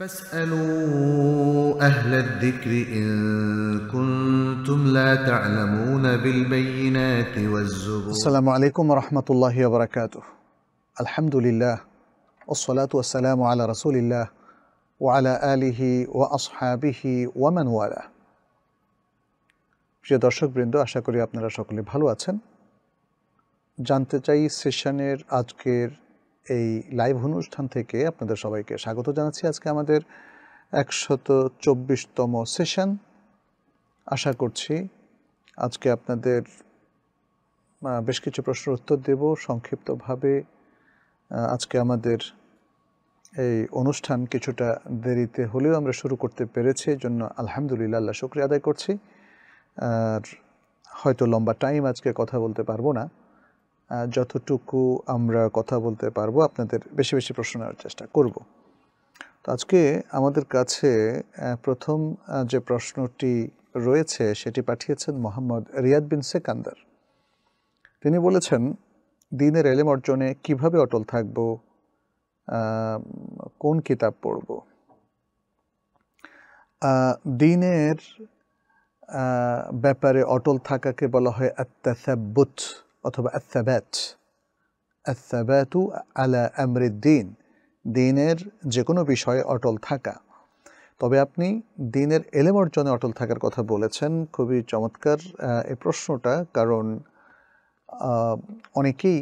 فاسألوا أهل الذكر إن كنتم لا تعلمون بالبينات والزبور السلام عليكم ورحمة الله وبركاته الحمد لله والصلاة والسلام على رسول الله وعلى آله وأصحابه ومن والاه প্রিয় দর্শকবৃন্দ আশা করি আপনারা সকলে ভালো আছেন জানতে চাই সেশনের আজকের এই লাইভ অনুষ্ঠান থেকে আপনাদের সবাইকে স্বাগত জানাচ্ছি আজকে আমাদের একশত চব্বিশতম সেশন আশা করছি আজকে আপনাদের বেশ কিছু প্রশ্নের উত্তর দেব সংক্ষিপ্তভাবে আজকে আমাদের এই অনুষ্ঠান কিছুটা দেরিতে হলেও আমরা শুরু করতে পেরেছি এই জন্য আলহামদুলিল্লাহ আল্লাহ শুক্রিয়া আদায় করছি আর হয়তো লম্বা টাইম আজকে কথা বলতে পারবো না যতটুকু আমরা কথা বলতে পারবো আপনাদের বেশি বেশি প্রশ্ন নেওয়ার চেষ্টা করব তো আজকে আমাদের কাছে প্রথম যে প্রশ্নটি রয়েছে সেটি পাঠিয়েছেন মোহাম্মদ রিয়াদ বিন সেকান্দার তিনি বলেছেন দিনের এলেম অর্জনে কিভাবে অটল থাকব কোন কিতাব পড়ব দিনের ব্যাপারে অটল থাকাকে বলা হয় আত্মাসাবুথ অথবা আত্মাবাত আত্যাব্যাতু আলা আমরিদ্দিন দিনের যে কোনো বিষয়ে অটল থাকা তবে আপনি দিনের এলেম অর্জনে অটল থাকার কথা বলেছেন খুবই চমৎকার এই প্রশ্নটা কারণ অনেকেই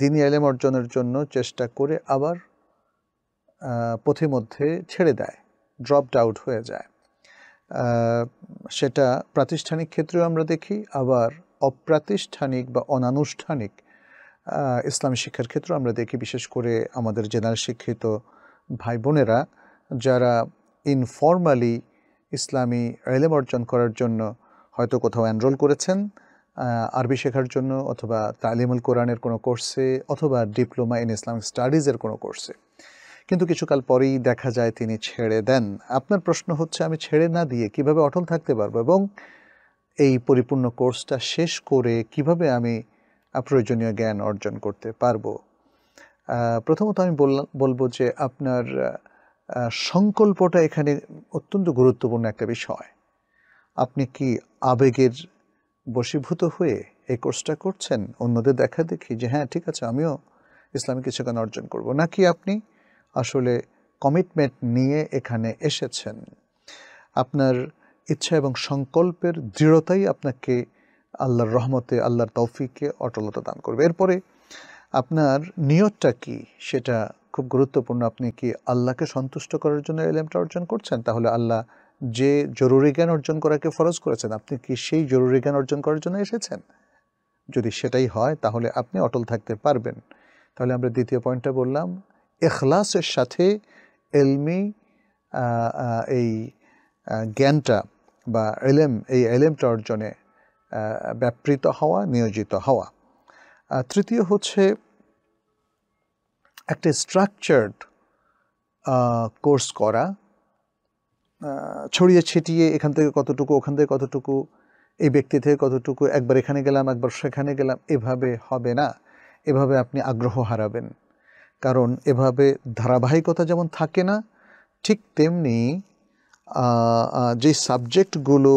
দিন এলেম অর্জনের জন্য চেষ্টা করে আবার পথে মধ্যে ছেড়ে দেয় ড্রপড আউট হয়ে যায় সেটা প্রাতিষ্ঠানিক ক্ষেত্রেও আমরা দেখি আবার অপ্রাতিষ্ঠানিক বা অনানুষ্ঠানিক ইসলামী শিক্ষার ক্ষেত্রে আমরা দেখি বিশেষ করে আমাদের জেনারেল শিক্ষিত ভাই বোনেরা যারা ইনফর্মালি ইসলামী এলেম অর্জন করার জন্য হয়তো কোথাও এনরোল করেছেন আরবি শেখার জন্য অথবা তালিমুল কোরআনের কোনো কোর্সে অথবা ডিপ্লোমা ইন ইসলামিক স্টাডিজের কোনো কোর্সে কিন্তু কিছুকাল পরেই দেখা যায় তিনি ছেড়ে দেন আপনার প্রশ্ন হচ্ছে আমি ছেড়ে না দিয়ে কিভাবে অটল থাকতে পারবো এবং এই পরিপূর্ণ কোর্সটা শেষ করে কিভাবে আমি প্রয়োজনীয় জ্ঞান অর্জন করতে পারবো প্রথমত আমি বলবো যে আপনার সংকল্পটা এখানে অত্যন্ত গুরুত্বপূর্ণ একটা বিষয় আপনি কি আবেগের বশীভূত হয়ে এই কোর্সটা করছেন অন্যদের দেখা দেখি যে হ্যাঁ ঠিক আছে আমিও ইসলামিক কিছু জ্ঞান অর্জন করব নাকি আপনি আসলে কমিটমেন্ট নিয়ে এখানে এসেছেন আপনার ইচ্ছা এবং সংকল্পের দৃঢ়তাই আপনাকে আল্লাহর রহমতে আল্লাহর তৌফিকে অটলতা দান করবে এরপরে আপনার নিয়তটা কি সেটা খুব গুরুত্বপূর্ণ আপনি কি আল্লাহকে সন্তুষ্ট করার জন্য এলেমটা অর্জন করছেন তাহলে আল্লাহ যে জরুরি জ্ঞান অর্জন করাকে ফরজ করেছেন আপনি কি সেই জরুরি জ্ঞান অর্জন করার জন্য এসেছেন যদি সেটাই হয় তাহলে আপনি অটল থাকতে পারবেন তাহলে আমরা দ্বিতীয় পয়েন্টটা বললাম এখলাসের সাথে এলমি এই জ্ঞানটা বা এলেম এই এলেমটা অর্জনে ব্যাপৃত হওয়া নিয়োজিত হওয়া তৃতীয় হচ্ছে একটা স্ট্রাকচার্ড কোর্স করা ছড়িয়ে ছিটিয়ে এখান থেকে কতটুকু ওখান থেকে কতটুকু এই ব্যক্তি থেকে কতটুকু একবার এখানে গেলাম একবার সেখানে গেলাম এভাবে হবে না এভাবে আপনি আগ্রহ হারাবেন কারণ এভাবে ধারাবাহিকতা যেমন থাকে না ঠিক তেমনি যে সাবজেক্টগুলো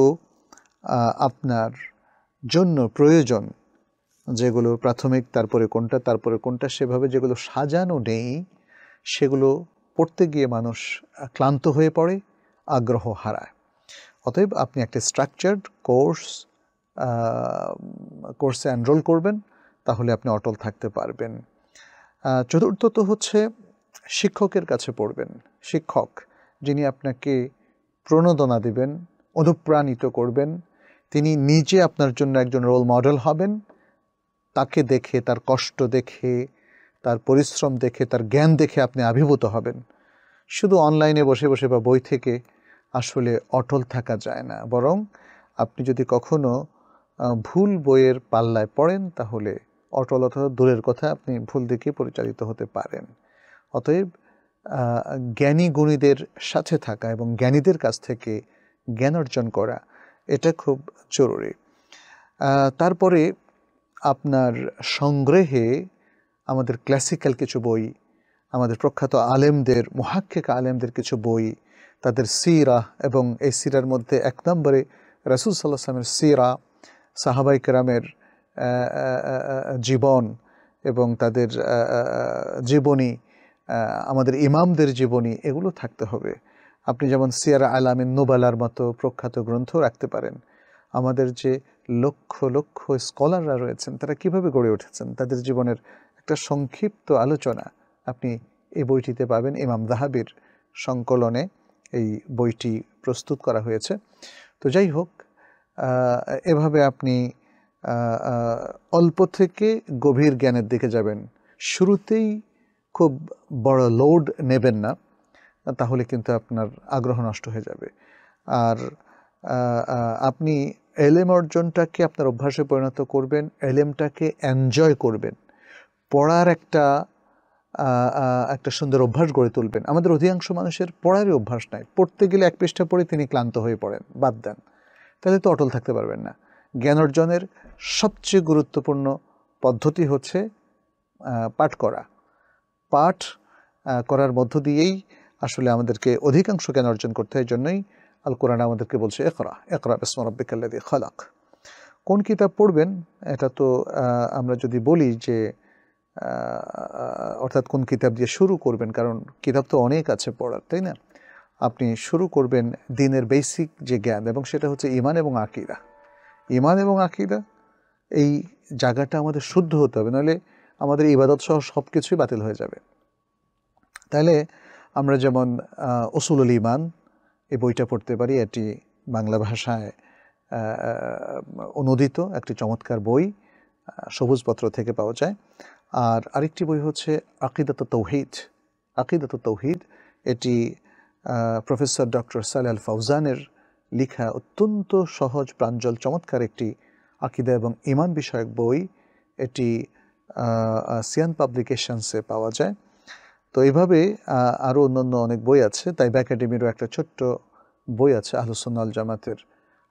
আপনার জন্য প্রয়োজন যেগুলো প্রাথমিক তারপরে কোনটা তারপরে কোনটা সেভাবে যেগুলো সাজানো নেই সেগুলো পড়তে গিয়ে মানুষ ক্লান্ত হয়ে পড়ে আগ্রহ হারায় অতএব আপনি একটা স্ট্রাকচার্ড কোর্স কোর্সে এনরোল করবেন তাহলে আপনি অটল থাকতে পারবেন চতুর্থত হচ্ছে শিক্ষকের কাছে পড়বেন শিক্ষক যিনি আপনাকে প্রণোদনা দিবেন অনুপ্রাণিত করবেন তিনি নিজে আপনার জন্য একজন রোল মডেল হবেন তাকে দেখে তার কষ্ট দেখে তার পরিশ্রম দেখে তার জ্ঞান দেখে আপনি আবির্ভূত হবেন শুধু অনলাইনে বসে বসে বা বই থেকে আসলে অটল থাকা যায় না বরং আপনি যদি কখনো ভুল বইয়ের পাল্লায় পড়েন তাহলে অটল অথবা দূরের কথা আপনি ভুল দিকে পরিচালিত হতে পারেন অতএব জ্ঞানী গুণীদের সাথে থাকা এবং জ্ঞানীদের কাছ থেকে জ্ঞান অর্জন করা এটা খুব জরুরি তারপরে আপনার সংগ্রহে আমাদের ক্লাসিক্যাল কিছু বই আমাদের প্রখ্যাত আলেমদের মহাক্ষিক আলেমদের কিছু বই তাদের সিরা এবং এই সিরার মধ্যে এক নম্বরে রাসুল সাল্লাহ সিরা সাহাবাই কেরামের জীবন এবং তাদের জীবনী আমাদের ইমামদের জীবনী এগুলো থাকতে হবে আপনি যেমন সিয়ারা আলামিন নোবালার মতো প্রখ্যাত গ্রন্থ রাখতে পারেন আমাদের যে লক্ষ লক্ষ স্কলাররা রয়েছেন তারা কিভাবে গড়ে উঠেছেন তাদের জীবনের একটা সংক্ষিপ্ত আলোচনা আপনি এই বইটিতে পাবেন ইমাম দাহাবির সংকলনে এই বইটি প্রস্তুত করা হয়েছে তো যাই হোক এভাবে আপনি অল্প থেকে গভীর জ্ঞানের দিকে যাবেন শুরুতেই খুব বড় লোড নেবেন না তাহলে কিন্তু আপনার আগ্রহ নষ্ট হয়ে যাবে আর আপনি এলএম অর্জনটাকে আপনার অভ্যাসে পরিণত করবেন এলএমটাকে এনজয় করবেন পড়ার একটা একটা সুন্দর অভ্যাস গড়ে তুলবেন আমাদের অধিকাংশ মানুষের পড়ারই অভ্যাস নাই পড়তে গেলে এক পৃষ্ঠা পড়ে তিনি ক্লান্ত হয়ে পড়েন বাদ দেন তাহলে তো অটল থাকতে পারবেন না জ্ঞান অর্জনের সবচেয়ে গুরুত্বপূর্ণ পদ্ধতি হচ্ছে পাঠ করা পাঠ করার মধ্য দিয়েই আসলে আমাদেরকে অধিকাংশ জ্ঞান অর্জন করতে হয় জন্যই আল কোরআন আমাদেরকে বলছে একরা একরা বেসমরব্বিকাল্লাদি খালাক কোন কিতাব পড়বেন এটা তো আমরা যদি বলি যে অর্থাৎ কোন কিতাব দিয়ে শুরু করবেন কারণ কিতাব তো অনেক আছে পড়ার তাই না আপনি শুরু করবেন দিনের বেসিক যে জ্ঞান এবং সেটা হচ্ছে ইমান এবং আকিরা ইমান এবং আকিরা এই জায়গাটা আমাদের শুদ্ধ হতে হবে নাহলে আমাদের ইবাদত সহ সব কিছুই বাতিল হয়ে যাবে তাহলে আমরা যেমন ওসুলুল ইমান এই বইটা পড়তে পারি এটি বাংলা ভাষায় অনুদিত একটি চমৎকার বই সবুজপত্র থেকে পাওয়া যায় আর আরেকটি বই হচ্ছে আকিদাত তৌহিদ আকিদাত তৌহিদ এটি প্রফেসর ডক্টর সালাল ফৌজানের লেখা অত্যন্ত সহজ প্রাঞ্জল চমৎকার একটি আকিদা এবং ইমান বিষয়ক বই এটি সিয়ান পাবলিকেশনসে পাওয়া যায় তো এইভাবে আরও অন্যান্য অনেক বই আছে তাইব ব্যাকাডেমিরও একটা ছোট্ট বই আছে আহলুসুন্নাল জামাতের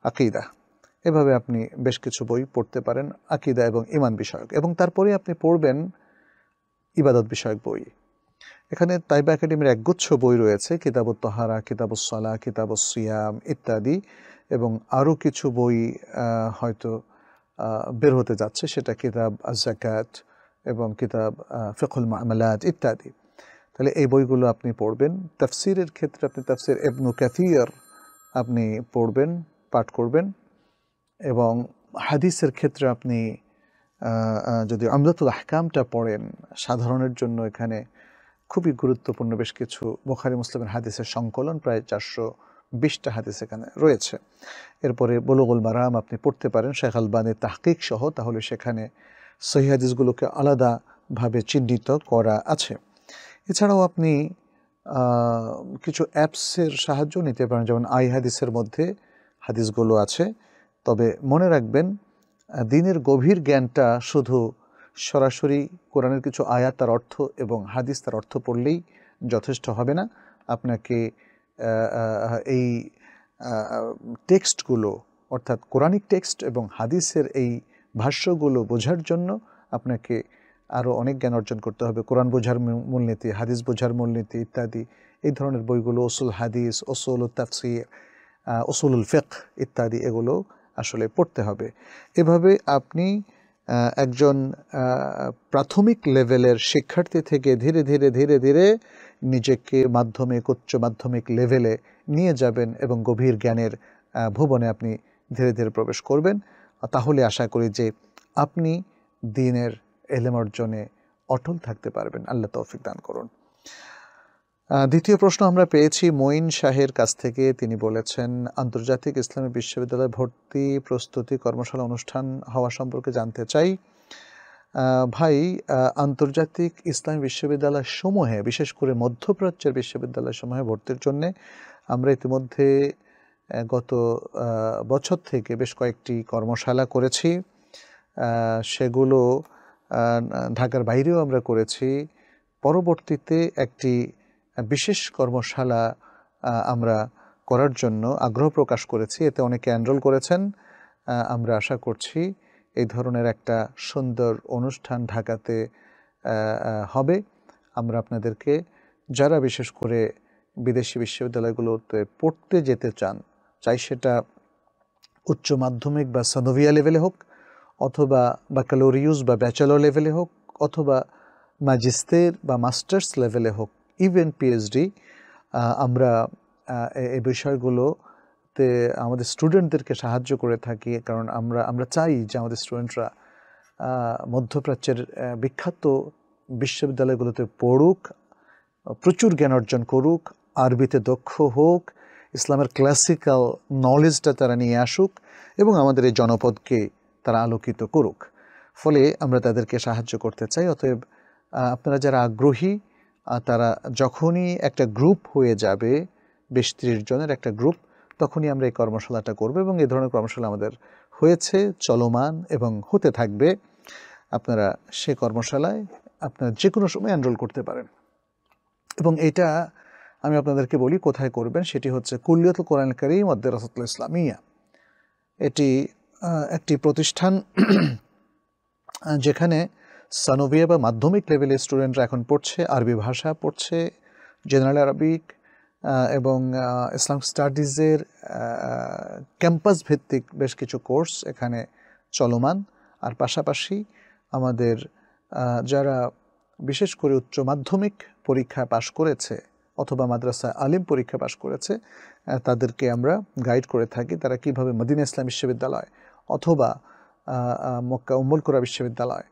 আকিদা এভাবে আপনি বেশ কিছু বই পড়তে পারেন আকিদা এবং ইমান বিষয়ক এবং তারপরে আপনি পড়বেন ইবাদত বিষয়ক বই এখানে তাইব একাডেমির একগুচ্ছ বই রয়েছে কিতাবুত তহারা কিতাবুসলা সিয়াম ইত্যাদি এবং আরও কিছু বই হয়তো বের হতে যাচ্ছে সেটা কিতাব আজাকাত এবং কিতাব ফেকুল মামলাত ইত্যাদি তাহলে এই বইগুলো আপনি পড়বেন তাফসিরের ক্ষেত্রে আপনি তাফসির এবনু ক্যাথিয়ার আপনি পড়বেন পাঠ করবেন এবং হাদিসের ক্ষেত্রে আপনি যদি আমদাতুল আহকামটা পড়েন সাধারণের জন্য এখানে খুবই গুরুত্বপূর্ণ বেশ কিছু বোখারি মুসলিমের হাদিসের সংকলন প্রায় চারশো বিশটা হাদিস এখানে রয়েছে এরপরে বলুগুল মারাম আপনি পড়তে পারেন শেখ আলবানের তাহকিক সহ তাহলে সেখানে সহি হাদিসগুলোকে আলাদাভাবে চিহ্নিত করা আছে এছাড়াও আপনি কিছু অ্যাপসের সাহায্য নিতে পারেন যেমন আই হাদিসের মধ্যে হাদিসগুলো আছে তবে মনে রাখবেন দিনের গভীর জ্ঞানটা শুধু সরাসরি কোরআনের কিছু আয়াত তার অর্থ এবং হাদিস তার অর্থ পড়লেই যথেষ্ট হবে না আপনাকে এই টেক্সটগুলো অর্থাৎ কোরআনিক টেক্সট এবং হাদিসের এই ভাষ্যগুলো বোঝার জন্য আপনাকে আরও অনেক জ্ঞান অর্জন করতে হবে কোরআন বোঝার মূলনীতি হাদিস বোঝার মূলনীতি ইত্যাদি এই ধরনের বইগুলো ওসুল হাদিস ওসুল তাফসি ওসুলুল ফেক ইত্যাদি এগুলো আসলে পড়তে হবে এভাবে আপনি একজন প্রাথমিক লেভেলের শিক্ষার্থী থেকে ধীরে ধীরে ধীরে ধীরে নিজেকে মাধ্যমিক উচ্চ মাধ্যমিক লেভেলে নিয়ে যাবেন এবং গভীর জ্ঞানের ভুবনে আপনি ধীরে ধীরে প্রবেশ করবেন তাহলে আশা করি যে আপনি দিনের এলেম অর্জনে অটল থাকতে পারবেন আল্লাহ তৌফিক দান করুন দ্বিতীয় প্রশ্ন আমরা পেয়েছি মঈন শাহের কাছ থেকে তিনি বলেছেন আন্তর্জাতিক ইসলামী বিশ্ববিদ্যালয়ে ভর্তি প্রস্তুতি কর্মশালা অনুষ্ঠান হওয়া সম্পর্কে জানতে চাই ভাই আন্তর্জাতিক ইসলামী বিশ্ববিদ্যালয় সমূহে বিশেষ করে মধ্যপ্রাচ্যের বিশ্ববিদ্যালয় সমূহে ভর্তির জন্যে আমরা ইতিমধ্যে গত বছর থেকে বেশ কয়েকটি কর্মশালা করেছি সেগুলো ঢাকার বাইরেও আমরা করেছি পরবর্তীতে একটি বিশেষ কর্মশালা আমরা করার জন্য আগ্রহ প্রকাশ করেছি এতে অনেকে অ্যানরোল করেছেন আমরা আশা করছি এই ধরনের একটা সুন্দর অনুষ্ঠান ঢাকাতে হবে আমরা আপনাদেরকে যারা বিশেষ করে বিদেশি বিশ্ববিদ্যালয়গুলোতে পড়তে যেতে চান চাই সেটা উচ্চ মাধ্যমিক বা সানোভিয়া লেভেলে হোক অথবা বাকালোরিয়াস বা ব্যাচেলর লেভেলে হোক অথবা ম্যাজিস্টের বা মাস্টার্স লেভেলে হোক ইভেন পিএইচডি আমরা এ বিষয়গুলোতে আমাদের স্টুডেন্টদেরকে সাহায্য করে থাকি কারণ আমরা আমরা চাই যে আমাদের স্টুডেন্টরা মধ্যপ্রাচ্যের বিখ্যাত বিশ্ববিদ্যালয়গুলোতে পড়ুক প্রচুর জ্ঞান অর্জন করুক আরবিতে দক্ষ হোক ইসলামের ক্লাসিক্যাল নলেজটা তারা নিয়ে আসুক এবং আমাদের এই জনপদকে তারা আলোকিত করুক ফলে আমরা তাদেরকে সাহায্য করতে চাই অতএব আপনারা যারা আগ্রহী তারা যখনই একটা গ্রুপ হয়ে যাবে বিশ ত্রিশ জনের একটা গ্রুপ তখনই আমরা এই কর্মশালাটা করব এবং এই ধরনের কর্মশালা আমাদের হয়েছে চলমান এবং হতে থাকবে আপনারা সে কর্মশালায় আপনারা যে কোনো সময় এনরোল করতে পারেন এবং এটা আমি আপনাদেরকে বলি কোথায় করবেন সেটি হচ্ছে কুল্লিয়তুল কোরআন করিম অদ্দেরাসতুল ইসলামিয়া এটি একটি প্রতিষ্ঠান যেখানে সানোভিয়া বা মাধ্যমিক লেভেলের স্টুডেন্টরা এখন পড়ছে আরবি ভাষা পড়ছে জেনারেল আরবিক এবং ইসলাম স্টাডিজের ক্যাম্পাস ভিত্তিক বেশ কিছু কোর্স এখানে চলমান আর পাশাপাশি আমাদের যারা বিশেষ করে উচ্চ মাধ্যমিক পরীক্ষা পাশ করেছে অথবা মাদ্রাসা আলিম পরীক্ষা পাশ করেছে তাদেরকে আমরা গাইড করে থাকি তারা কিভাবে মদিনা ইসলাম বিশ্ববিদ্যালয় অথবা মক্কা উম্মুল কুরা বিশ্ববিদ্যালয়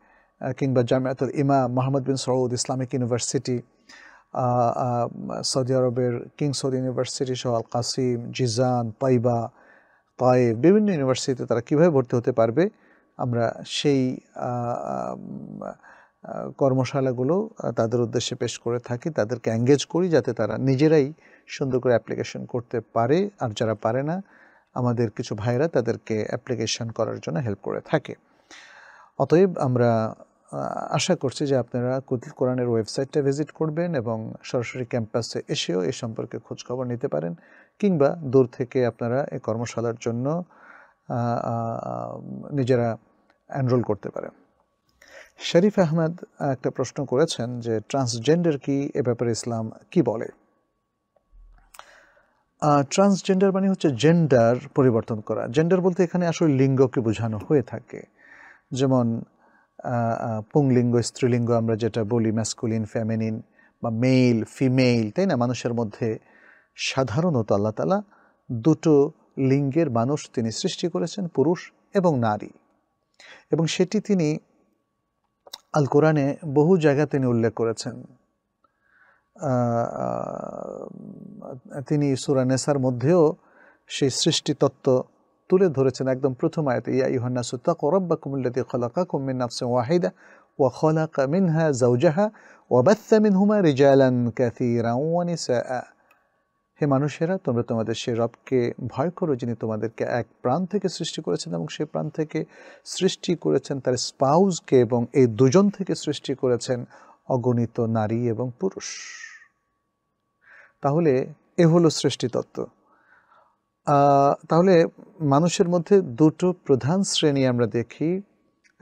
কিংবা জামায়াতুল ইমা Muhammad bin Saud Islamic University Saudi আরবের কিং সৌদ ইউনিভার্সিটি সহ আল কাসিম জিজান পাইবা তায়েব বিভিন্ন ইউনিভার্সিটিতে তারা কীভাবে ভর্তি হতে পারবে আমরা সেই কর্মশালাগুলো তাদের উদ্দেশ্যে পেশ করে থাকি তাদেরকে এঙ্গেজ করি যাতে তারা নিজেরাই সুন্দর করে অ্যাপ্লিকেশন করতে পারে আর যারা পারে না আমাদের কিছু ভাইরা তাদেরকে অ্যাপ্লিকেশন করার জন্য হেল্প করে থাকে অতএব আমরা আশা করছি যে আপনারা কুতুল কোরআনের ওয়েবসাইটটা ভিজিট করবেন এবং সরাসরি ক্যাম্পাসে এসেও এ সম্পর্কে খোঁজখবর নিতে পারেন কিংবা দূর থেকে আপনারা এই কর্মশালার জন্য নিজেরা এনরোল করতে পারেন শরীফ আহমেদ একটা প্রশ্ন করেছেন যে ট্রান্সজেন্ডার কি এ ব্যাপারে ইসলাম কি বলে ট্রান্সজেন্ডার মানে হচ্ছে জেন্ডার পরিবর্তন করা জেন্ডার বলতে এখানে আসলে লিঙ্গকে বোঝানো হয়ে থাকে যেমন পুংলিঙ্গ স্ত্রীলিঙ্গ আমরা যেটা বলি ম্যাসকুলিন ফ্যামিনিন বা মেল ফিমেল তাই না মানুষের মধ্যে সাধারণত আল্লাহ তালা দুটো লিঙ্গের মানুষ তিনি সৃষ্টি করেছেন পুরুষ এবং নারী এবং সেটি তিনি আল কোরআনে বহু জায়গা তিনি উল্লেখ করেছেন তিনি সুরা নেসার মধ্যেও সেই সৃষ্টি তত্ত্ব তুলে ধরেছেন একদম প্রথম আয়তে ইয়া ইহান্না সুত্তা করব্বা কুমুল্লাতি খলাকা কুমিন নাফসে ওয়াহিদা وخلق منها زوجها وبث منهما رجالا كثيرا ونساء হে মানুষেরা তোমরা তোমাদের সে রবকে ভয় করো যিনি তোমাদেরকে এক প্রাণ থেকে সৃষ্টি করেছেন এবং সেই প্রাণ থেকে সৃষ্টি করেছেন তার স্পাউজকে এবং এই দুজন থেকে সৃষ্টি করেছেন অগণিত নারী এবং পুরুষ তাহলে এ হলো সৃষ্টিতত্ত্ব তাহলে মানুষের মধ্যে দুটো প্রধান শ্রেণী আমরা দেখি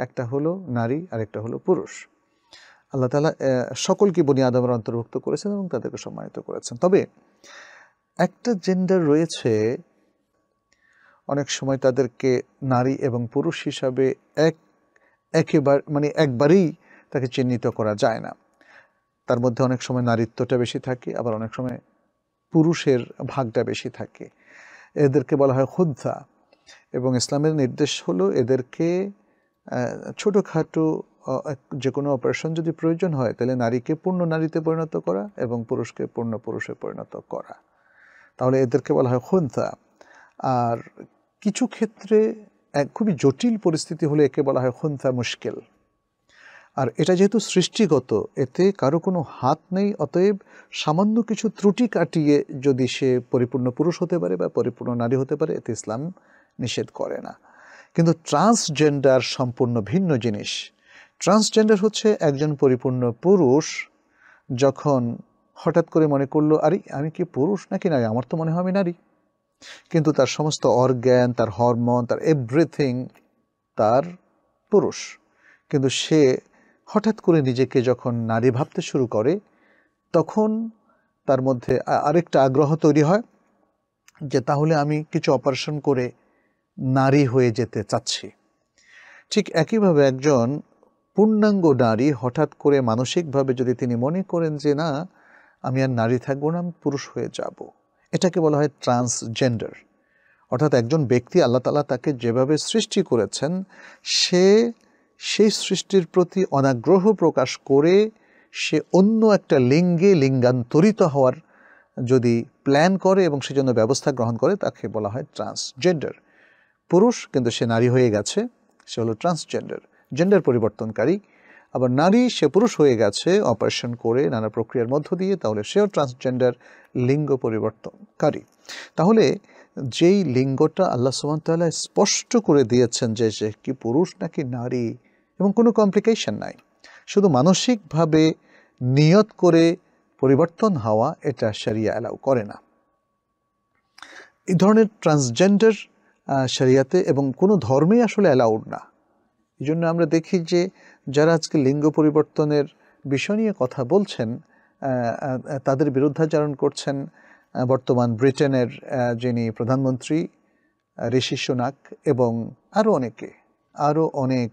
একটা হলো নারী আর একটা হলো পুরুষ আল্লাহ তালা সকলকে বনি আদমের অন্তর্ভুক্ত করেছেন এবং তাদেরকে সম্মানিত করেছেন তবে একটা জেন্ডার রয়েছে অনেক সময় তাদেরকে নারী এবং পুরুষ হিসাবে এক একেবার মানে একবারেই তাকে চিহ্নিত করা যায় না তার মধ্যে অনেক সময় নারীত্বটা বেশি থাকে আবার অনেক সময় পুরুষের ভাগটা বেশি থাকে এদেরকে বলা হয় খুদ্া এবং ইসলামের নির্দেশ হলো এদেরকে ছোটোখাটো যে কোনো অপারেশন যদি প্রয়োজন হয় তাহলে নারীকে পূর্ণ নারীতে পরিণত করা এবং পুরুষকে পূর্ণ পুরুষে পরিণত করা তাহলে এদেরকে বলা হয় খুন্তা আর কিছু ক্ষেত্রে এক খুবই জটিল পরিস্থিতি হলে একে বলা হয় খুন্তা মুশকিল আর এটা যেহেতু সৃষ্টিগত এতে কারো কোনো হাত নেই অতএব সামান্য কিছু ত্রুটি কাটিয়ে যদি সে পরিপূর্ণ পুরুষ হতে পারে বা পরিপূর্ণ নারী হতে পারে এতে ইসলাম নিষেধ করে না কিন্তু ট্রান্সজেন্ডার সম্পূর্ণ ভিন্ন জিনিস ট্রান্সজেন্ডার হচ্ছে একজন পরিপূর্ণ পুরুষ যখন হঠাৎ করে মনে করলো আরে আমি কি পুরুষ নাকি নারী আমার তো মনে হয় আমি নারী কিন্তু তার সমস্ত অর্গ্যান তার হরমোন তার এভরিথিং তার পুরুষ কিন্তু সে হঠাৎ করে নিজেকে যখন নারী ভাবতে শুরু করে তখন তার মধ্যে আরেকটা আগ্রহ তৈরি হয় যে তাহলে আমি কিছু অপারেশন করে নারী হয়ে যেতে চাচ্ছি ঠিক একইভাবে একজন পূর্ণাঙ্গ নারী হঠাৎ করে মানসিকভাবে যদি তিনি মনে করেন যে না আমি আর নারী থাকবো না আমি পুরুষ হয়ে যাব এটাকে বলা হয় ট্রান্সজেন্ডার অর্থাৎ একজন ব্যক্তি আল্লাহ তালা তাকে যেভাবে সৃষ্টি করেছেন সে সেই সৃষ্টির প্রতি অনাগ্রহ প্রকাশ করে সে অন্য একটা লিঙ্গে লিঙ্গান্তরিত হওয়ার যদি প্ল্যান করে এবং সেজন্য ব্যবস্থা গ্রহণ করে তাকে বলা হয় ট্রান্সজেন্ডার পুরুষ কিন্তু সে নারী হয়ে গেছে সে হলো ট্রান্সজেন্ডার জেন্ডার পরিবর্তনকারী আবার নারী সে পুরুষ হয়ে গেছে অপারেশন করে নানা প্রক্রিয়ার মধ্য দিয়ে তাহলে সেও ট্রান্সজেন্ডার লিঙ্গ পরিবর্তনকারী তাহলে যেই লিঙ্গটা আল্লাহ সুবাহতাল্লাহ স্পষ্ট করে দিয়েছেন যে সে কি পুরুষ নাকি নারী এবং কোনো কমপ্লিকেশন নাই শুধু মানসিকভাবে নিয়ত করে পরিবর্তন হওয়া এটা সারিয়া অ্যালাউ করে না এই ধরনের ট্রান্সজেন্ডার সারিয়াতে এবং কোনো ধর্মেই আসলে অ্যালাউড না এই জন্য আমরা দেখি যে যারা আজকে লিঙ্গ পরিবর্তনের বিষয় নিয়ে কথা বলছেন তাদের বিরুদ্ধাচারণ করছেন বর্তমান ব্রিটেনের যিনি প্রধানমন্ত্রী ঋষি সোনাক এবং আরও অনেকে আরও অনেক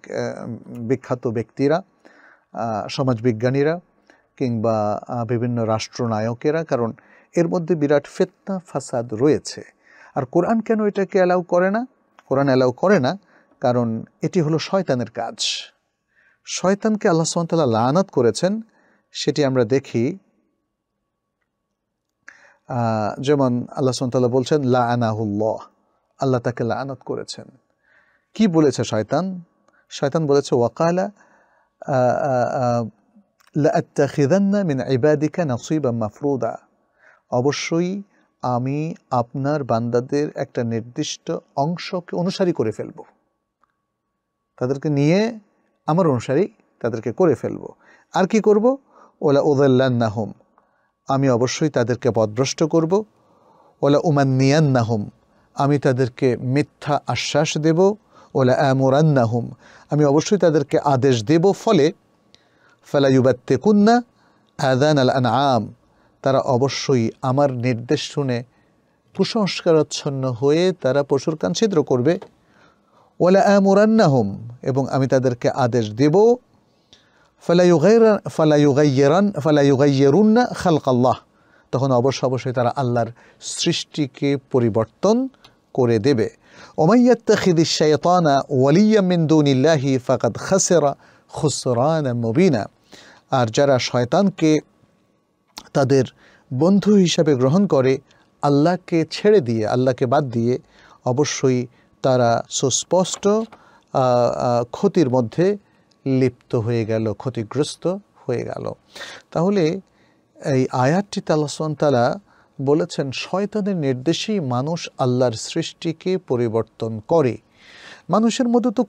বিখ্যাত ব্যক্তিরা সমাজবিজ্ঞানীরা কিংবা বিভিন্ন রাষ্ট্রনায়কেরা কারণ এর মধ্যে বিরাট ফেতনা ফাসাদ রয়েছে আর কোরআন কেন এটাকে অ্যালাউ করে না কোরআন অ্যালাউ করে না কারণ এটি হলো শয়তানের কাজ শয়তানকে আল্লাহ সোহানতাল্লাহ লানাত করেছেন সেটি আমরা দেখি যেমন আল্লাহ সোহানতাল্লাহ বলছেন লা আনাহুল্লাহ আল্লাহ তাকে লানাত করেছেন কি বলেছে শয়তান শয়তান বলেছে ওয়াকালা লাত্তাখিদান্না মিন ইবাদিকা নাসিবা মাফরুদা অবশ্যই আমি আপনার বান্দাদের একটা নির্দিষ্ট অংশকে অনুসারী করে ফেলবো তাদেরকে নিয়ে আমার অনুসারী তাদেরকে করে ফেলব আর কি করব ওলা হোম আমি অবশ্যই তাদেরকে পদভ্রষ্ট করব ওলা হোম আমি তাদেরকে মিথ্যা আশ্বাস দেব ওলা হোম আমি অবশ্যই তাদেরকে আদেশ দেব ফলে ফালাইবাত্তেকুন্না আদান আল আম তারা অবশ্যই আমার নির্দেশ শুনে কুসংস্কারচ্ছন্ন হয়ে তারা পশুর কাঞ্ছিদ্র করবে ওলা আমুরান্নাহুম এবং আমি তাদেরকে আদেশ দেব ফালাইগাইরান ফালাইগাইয়েরান ফালাইগাইয়েরুন্না খালকাল্লাহ তখন অবশ্য অবশ্যই তারা আল্লাহর সৃষ্টিকে পরিবর্তন করে দেবে ওমাইয়াত্তাখিদি শৈতানা ওয়ালিয়ামিন্দুনিল্লাহি ফাকাদ খাসেরা খুসরান মুবিনা আর যারা শয়তানকে তাদের বন্ধু হিসাবে গ্রহণ করে আল্লাহকে ছেড়ে দিয়ে আল্লাহকে বাদ দিয়ে অবশ্যই তারা সুস্পষ্ট ক্ষতির মধ্যে লিপ্ত হয়ে গেল ক্ষতিগ্রস্ত হয়ে গেল তাহলে এই আয়াতটি তারা বলেছেন শয়তানের নির্দেশেই মানুষ আল্লাহর সৃষ্টিকে পরিবর্তন করে মানুষের মধ্যে তো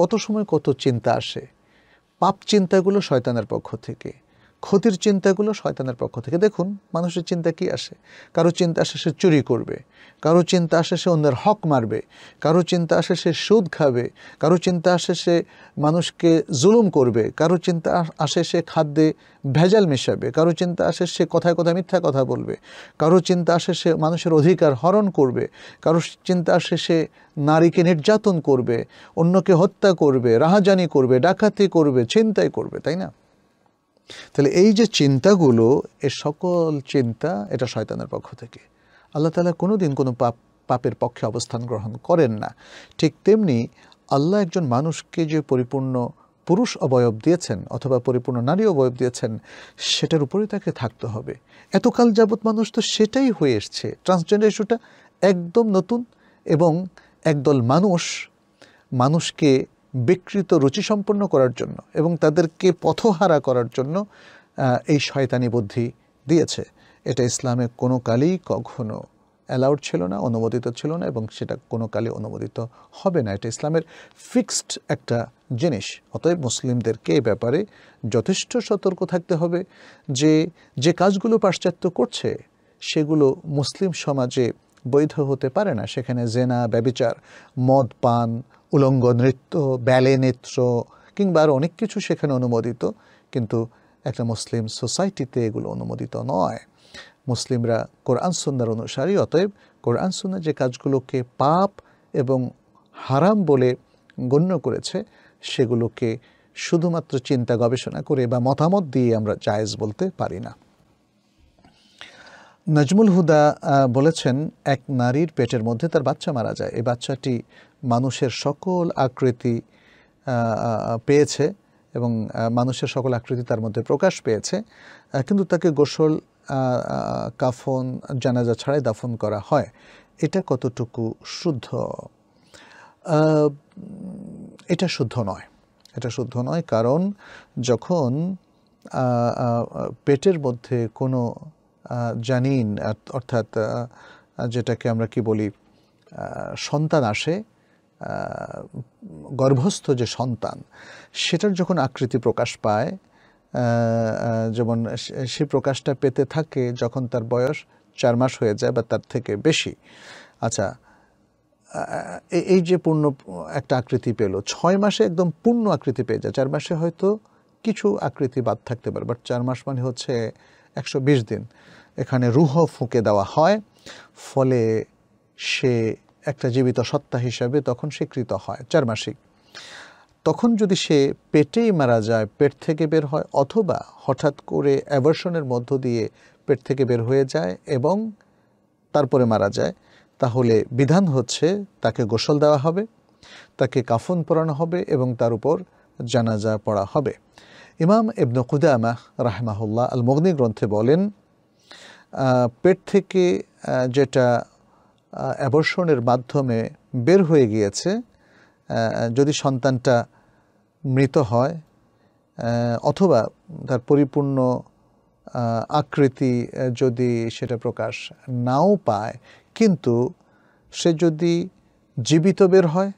কত সময় কত চিন্তা আসে পাপ চিন্তাগুলো শয়তানের পক্ষ থেকে ক্ষতির চিন্তাগুলো শয়তানের পক্ষ থেকে দেখুন মানুষের চিন্তা কি আসে কারো চিন্তা আসে সে চুরি করবে কারো চিন্তা আসে সে অন্যের হক মারবে কারো চিন্তা আসে সে সুদ খাবে কারো চিন্তা আসে সে মানুষকে জুলুম করবে কারো চিন্তা আসে সে খাদ্যে ভেজাল মেশাবে কারো চিন্তা আসে সে কথায় কথায় মিথ্যা কথা বলবে কারো চিন্তা আসে সে মানুষের অধিকার হরণ করবে কারো চিন্তা আসে সে নারীকে নির্যাতন করবে অন্যকে হত্যা করবে রাহাজানি করবে ডাকাতি করবে চিন্তাই করবে তাই না তাহলে এই যে চিন্তাগুলো এ সকল চিন্তা এটা শয়তানের পক্ষ থেকে আল্লাহ তালা কোনো দিন কোনো পাপ পাপের পক্ষে অবস্থান গ্রহণ করেন না ঠিক তেমনি আল্লাহ একজন মানুষকে যে পরিপূর্ণ পুরুষ অবয়ব দিয়েছেন অথবা পরিপূর্ণ নারী অবয়ব দিয়েছেন সেটার উপরে তাকে থাকতে হবে এতকাল যাবৎ মানুষ তো সেটাই হয়ে এসছে ট্রান্সজেন্ডার ইস্যুটা একদম নতুন এবং একদল মানুষ মানুষকে বিকৃত রুচি সম্পন্ন করার জন্য এবং তাদেরকে পথহারা করার জন্য এই শয়তানি বুদ্ধি দিয়েছে এটা ইসলামে কোনো কালেই কখনো অ্যালাউড ছিল না অনুমোদিত ছিল না এবং সেটা কোনো কালে অনুমোদিত হবে না এটা ইসলামের ফিক্সড একটা জিনিস অতএব মুসলিমদেরকে এ ব্যাপারে যথেষ্ট সতর্ক থাকতে হবে যে যে কাজগুলো পাশ্চাত্য করছে সেগুলো মুসলিম সমাজে বৈধ হতে পারে না সেখানে জেনা ব্যবিচার মদ পান উলঙ্গ নৃত্য ব্যালে নেত্র কিংবা অনেক কিছু সেখানে অনুমোদিত কিন্তু একটা মুসলিম সোসাইটিতে এগুলো অনুমোদিত নয় মুসলিমরা কোরআন সুন্দর অনুসারী অতএব কোরআন সুন্না যে কাজগুলোকে পাপ এবং হারাম বলে গণ্য করেছে সেগুলোকে শুধুমাত্র চিন্তা গবেষণা করে বা মতামত দিয়ে আমরা জায়েজ বলতে পারি না নজমুল হুদা বলেছেন এক নারীর পেটের মধ্যে তার বাচ্চা মারা যায় এই বাচ্চাটি মানুষের সকল আকৃতি পেয়েছে এবং মানুষের সকল আকৃতি তার মধ্যে প্রকাশ পেয়েছে কিন্তু তাকে গোসল কাফন জানাজা ছাড়াই দাফন করা হয় এটা কতটুকু শুদ্ধ এটা শুদ্ধ নয় এটা শুদ্ধ নয় কারণ যখন পেটের মধ্যে কোনো জানিন অর্থাৎ যেটাকে আমরা কি বলি সন্তান আসে গর্ভস্থ যে সন্তান সেটার যখন আকৃতি প্রকাশ পায় যেমন সে প্রকাশটা পেতে থাকে যখন তার বয়স চার মাস হয়ে যায় বা তার থেকে বেশি আচ্ছা এই যে পূর্ণ একটা আকৃতি পেল ছয় মাসে একদম পূর্ণ আকৃতি পেয়ে যায় চার মাসে হয়তো কিছু আকৃতি বাদ থাকতে পারে বাট চার মাস মানে হচ্ছে একশো দিন এখানে রুহ ফুঁকে দেওয়া হয় ফলে সে একটা জীবিত সত্তা হিসাবে তখন স্বীকৃত হয় চার মাসিক তখন যদি সে পেটেই মারা যায় পেট থেকে বের হয় অথবা হঠাৎ করে অ্যাভার্সনের মধ্য দিয়ে পেট থেকে বের হয়ে যায় এবং তারপরে মারা যায় তাহলে বিধান হচ্ছে তাকে গোসল দেওয়া হবে তাকে কাফন পরানো হবে এবং তার উপর জানাজা পড়া হবে ইমাম ইবনু কুদামাহ রাহমাহুল্লাহ আল মগ্নি গ্রন্থে বলেন পেট থেকে যেটা অ্যাবর্ষণের মাধ্যমে বের হয়ে গিয়েছে যদি সন্তানটা মৃত হয় অথবা তার পরিপূর্ণ আকৃতি যদি সেটা প্রকাশ নাও পায় কিন্তু সে যদি জীবিত বের হয়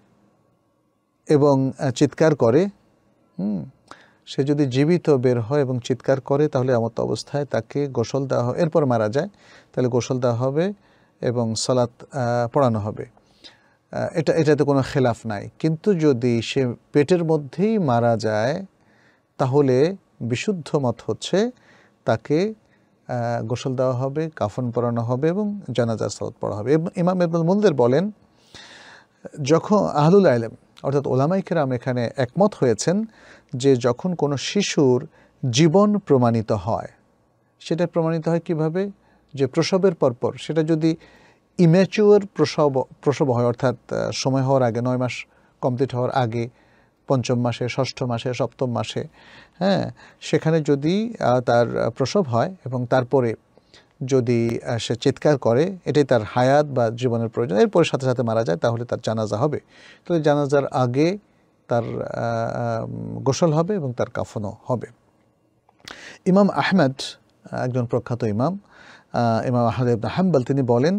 এবং চিৎকার করে হুম সে যদি জীবিত বের হয় এবং চিৎকার করে তাহলে আমার অবস্থায় তাকে গোসল দেওয়া হবে এরপর মারা যায় তাহলে গোসল দেওয়া হবে এবং সালাত পড়ানো হবে এটা এটাতে কোনো খেলাফ নাই কিন্তু যদি সে পেটের মধ্যেই মারা যায় তাহলে বিশুদ্ধ মত হচ্ছে তাকে গোসল দেওয়া হবে কাফন পরানো হবে এবং জানাজার সালাত পড়া হবে ইমাম ইবনুল মন্দির বলেন যখন আহলুল আলম অর্থাৎ ওলামাইকেরাম এখানে একমত হয়েছেন যে যখন কোনো শিশুর জীবন প্রমাণিত হয় সেটা প্রমাণিত হয় কিভাবে যে প্রসবের পরপর সেটা যদি ইম্যাচিওর প্রসব প্রসব হয় অর্থাৎ সময় হওয়ার আগে নয় মাস কমপ্লিট হওয়ার আগে পঞ্চম মাসে ষষ্ঠ মাসে সপ্তম মাসে হ্যাঁ সেখানে যদি তার প্রসব হয় এবং তারপরে যদি সে চিৎকার করে এটাই তার হায়াত বা জীবনের প্রয়োজন এরপরে সাথে সাথে মারা যায় তাহলে তার জানাজা হবে তো জানাজার আগে তার গোসল হবে এবং তার কাফনও হবে ইমাম আহমেদ একজন প্রখ্যাত ইমাম ইমাম আহমেদ হাম্বাল তিনি বলেন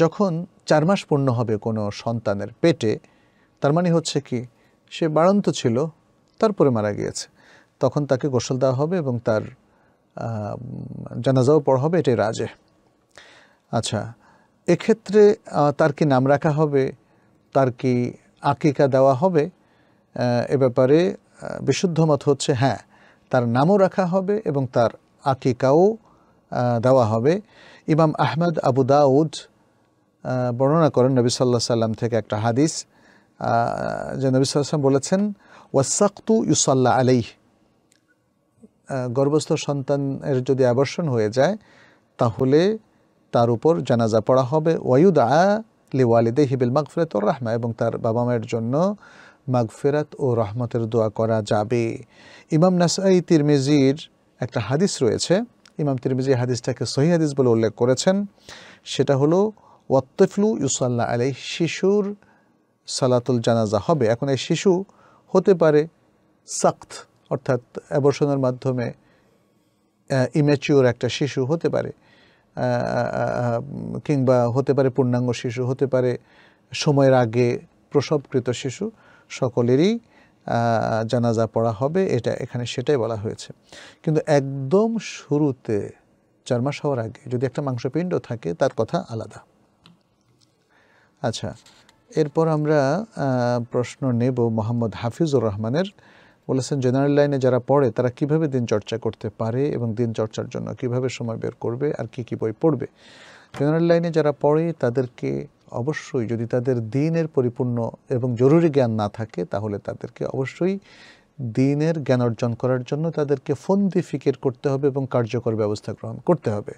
যখন চার মাস পূর্ণ হবে কোনো সন্তানের পেটে তার মানে হচ্ছে কি সে বাড়ন্ত ছিল তারপরে মারা গিয়েছে তখন তাকে গোসল দেওয়া হবে এবং তার জানাজাও পড়া হবে এটাই রাজে আচ্ছা এক্ষেত্রে তার কি নাম রাখা হবে তার কি আকিকা দেওয়া হবে এ ব্যাপারে বিশুদ্ধ মত হচ্ছে হ্যাঁ তার নামও রাখা হবে এবং তার আকিকাও দেওয়া হবে ইমাম আহমদ আবু দাউদ বর্ণনা করেন নবী সাল্লাহ সাল্লাম থেকে একটা হাদিস যে নবী সাল্লাম বলেছেন ওয়াসাক্তু ইউসাল্লা আলাই গর্ভস্থ সন্তানের যদি আবর্ষণ হয়ে যায় তাহলে তার উপর জানাজা পড়া হবে ওয়ায়ুদ আ লিওয়ালিদে হিবিল মাগফিরাত ও রাহমা এবং তার বাবা মায়ের জন্য মাগফিরাত ও রহমতের দোয়া করা যাবে ইমাম নাসাই তিরমেজির একটা হাদিস রয়েছে ইমাম তিরমিজি হাদিসটাকে সহি হাদিস বলে উল্লেখ করেছেন সেটা হলো ওয়াত্তফলু ইউসাল্লা আলাই শিশুর সালাতুল জানাজা হবে এখন এই শিশু হতে পারে সাক্ত অর্থাৎ অ্যাবর্ষণের মাধ্যমে ইম্যাচিওর একটা শিশু হতে পারে কিংবা হতে পারে পূর্ণাঙ্গ শিশু হতে পারে সময়ের আগে প্রসবকৃত শিশু সকলেরই জানাজা পড়া হবে এটা এখানে সেটাই বলা হয়েছে কিন্তু একদম শুরুতে চার মাস হওয়ার আগে যদি একটা মাংসপিণ্ড থাকে তার কথা আলাদা আচ্ছা এরপর আমরা প্রশ্ন নেব মোহাম্মদ হাফিজুর রহমানের বলেছেন জেনারেল লাইনে যারা পড়ে তারা কিভাবে দিন চর্চা করতে পারে এবং দিন চর্চার জন্য কিভাবে সময় বের করবে আর কি কি বই পড়বে জেনারেল লাইনে যারা পড়ে তাদেরকে অবশ্যই যদি তাদের দিনের পরিপূর্ণ এবং জরুরি জ্ঞান না থাকে তাহলে তাদেরকে অবশ্যই দিনের জ্ঞান অর্জন করার জন্য তাদেরকে ফন্দি ফিকের করতে হবে এবং কার্যকর ব্যবস্থা গ্রহণ করতে হবে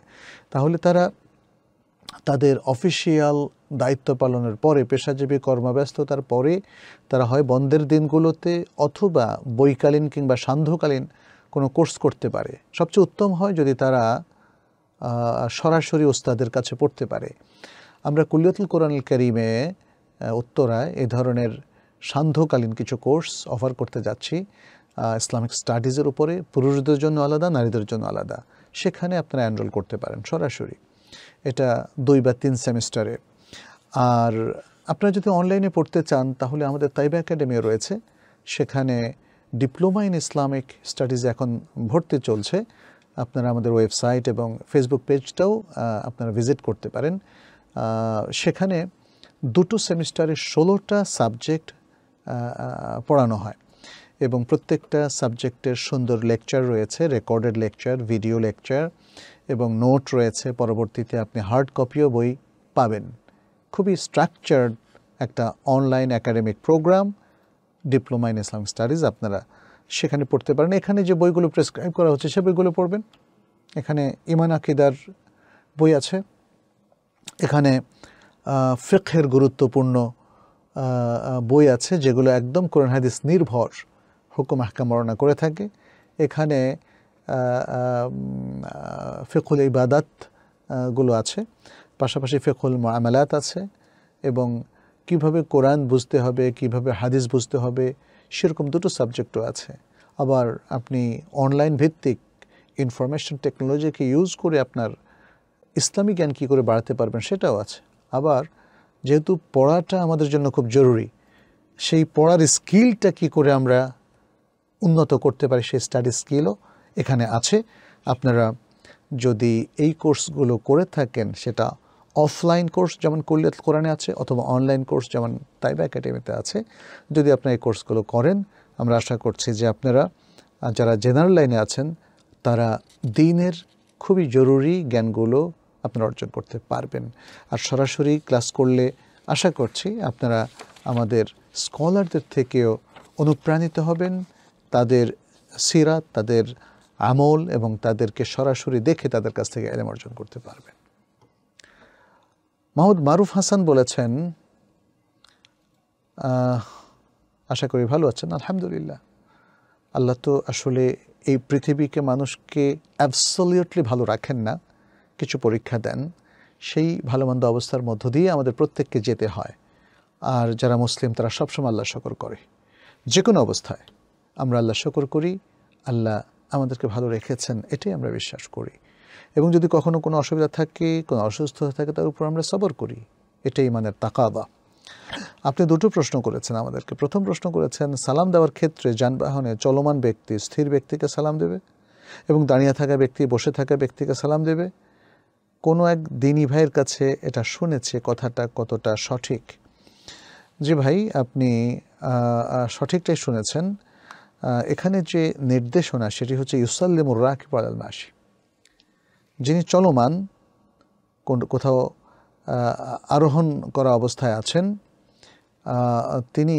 তাহলে তারা তাদের অফিসিয়াল দায়িত্ব পালনের পরে পেশাজীবী কর্মব্যস্ততার পরে তারা হয় বন্ধের দিনগুলোতে অথবা বৈকালীন কিংবা সান্ধ্যকালীন কোনো কোর্স করতে পারে সবচেয়ে উত্তম হয় যদি তারা সরাসরি ওস্তাদের কাছে পড়তে পারে আমরা কুলিয়তুল কোরআনুল করিমে উত্তরায় এ ধরনের সান্ধ্যকালীন কিছু কোর্স অফার করতে যাচ্ছি ইসলামিক স্টাডিজের উপরে পুরুষদের জন্য আলাদা নারীদের জন্য আলাদা সেখানে আপনারা অ্যানরোল করতে পারেন সরাসরি এটা দুই বা তিন সেমিস্টারে আর আপনারা যদি অনলাইনে পড়তে চান তাহলে আমাদের তাইবা একাডেমিও রয়েছে সেখানে ডিপ্লোমা ইন ইসলামিক স্টাডিজ এখন ভর্তি চলছে আপনারা আমাদের ওয়েবসাইট এবং ফেসবুক পেজটাও আপনারা ভিজিট করতে পারেন সেখানে দুটো সেমিস্টারে ষোলোটা সাবজেক্ট পড়ানো হয় এবং প্রত্যেকটা সাবজেক্টের সুন্দর লেকচার রয়েছে রেকর্ডেড লেকচার ভিডিও লেকচার এবং নোট রয়েছে পরবর্তীতে আপনি হার্ড কপিও বই পাবেন খুবই স্ট্রাকচার্ড একটা online academic programme diploma in Islamic studies আপনারা সেখানে পড়তে পারেন এখানে যে বইগুলো প্রেসক্রাইব করা হচ্ছে সে বইগুলো পড়বেন এখানে ইমান আকিদার বই আছে এখানে ফেকের গুরুত্বপূর্ণ বই আছে যেগুলো একদম কোরআন হাদিস নির্ভর হুকুম আহকাম বর্ণনা করে থাকে এখানে ফেকুল ইবাদাত গুলো আছে পাশাপাশি ফেকুল মামালাত আছে এবং কিভাবে কোরআন বুঝতে হবে কিভাবে হাদিস বুঝতে হবে সেরকম দুটো সাবজেক্টও আছে আবার আপনি অনলাইন ভিত্তিক ইনফরমেশন টেকনোলজিকে ইউজ করে আপনার ইসলামী জ্ঞান কী করে বাড়াতে পারবেন সেটাও আছে আবার যেহেতু পড়াটা আমাদের জন্য খুব জরুরি সেই পড়ার স্কিলটা কি করে আমরা উন্নত করতে পারি সেই স্টাডি স্কিলও এখানে আছে আপনারা যদি এই কোর্সগুলো করে থাকেন সেটা অফলাইন কোর্স যেমন কল্যাণ কোরআনে আছে অথবা অনলাইন কোর্স যেমন তাইবা একাডেমিতে আছে যদি আপনারা এই কোর্সগুলো করেন আমরা আশা করছি যে আপনারা যারা জেনারেল লাইনে আছেন তারা দিনের খুবই জরুরি জ্ঞানগুলো আপনারা অর্জন করতে পারবেন আর সরাসরি ক্লাস করলে আশা করছি আপনারা আমাদের স্কলারদের থেকেও অনুপ্রাণিত হবেন তাদের সিরাত তাদের আমল এবং তাদেরকে সরাসরি দেখে তাদের কাছ থেকে এলেম অর্জন করতে পারবেন মাহমুদ মারুফ হাসান বলেছেন আশা করি ভালো আছেন আলহামদুলিল্লাহ আল্লাহ তো আসলে এই পৃথিবীকে মানুষকে অ্যাবসলিউটলি ভালো রাখেন না কিছু পরীক্ষা দেন সেই ভালো মন্দ অবস্থার মধ্য দিয়ে আমাদের প্রত্যেককে যেতে হয় আর যারা মুসলিম তারা সবসময় আল্লাহ শকর করে যে কোনো অবস্থায় আমরা আল্লাহ শকর করি আল্লাহ আমাদেরকে ভালো রেখেছেন এটাই আমরা বিশ্বাস করি এবং যদি কখনো কোনো অসুবিধা থাকে কোনো অসুস্থতা থাকে তার উপর আমরা সবর করি এটাই মানে তাকাবা আপনি দুটো প্রশ্ন করেছেন আমাদেরকে প্রথম প্রশ্ন করেছেন সালাম দেওয়ার ক্ষেত্রে যানবাহনে চলমান ব্যক্তি স্থির ব্যক্তিকে সালাম দেবে এবং দাঁড়িয়ে থাকা ব্যক্তি বসে থাকা ব্যক্তিকে সালাম দেবে কোনো এক দিনী ভাইয়ের কাছে এটা শুনেছে কথাটা কতটা সঠিক জি ভাই আপনি সঠিকটাই শুনেছেন এখানে যে নির্দেশনা সেটি হচ্ছে ইউসাল্লিমুর রাকিব আল মাসি যিনি চলমান কোন কোথাও আরোহণ করা অবস্থায় আছেন তিনি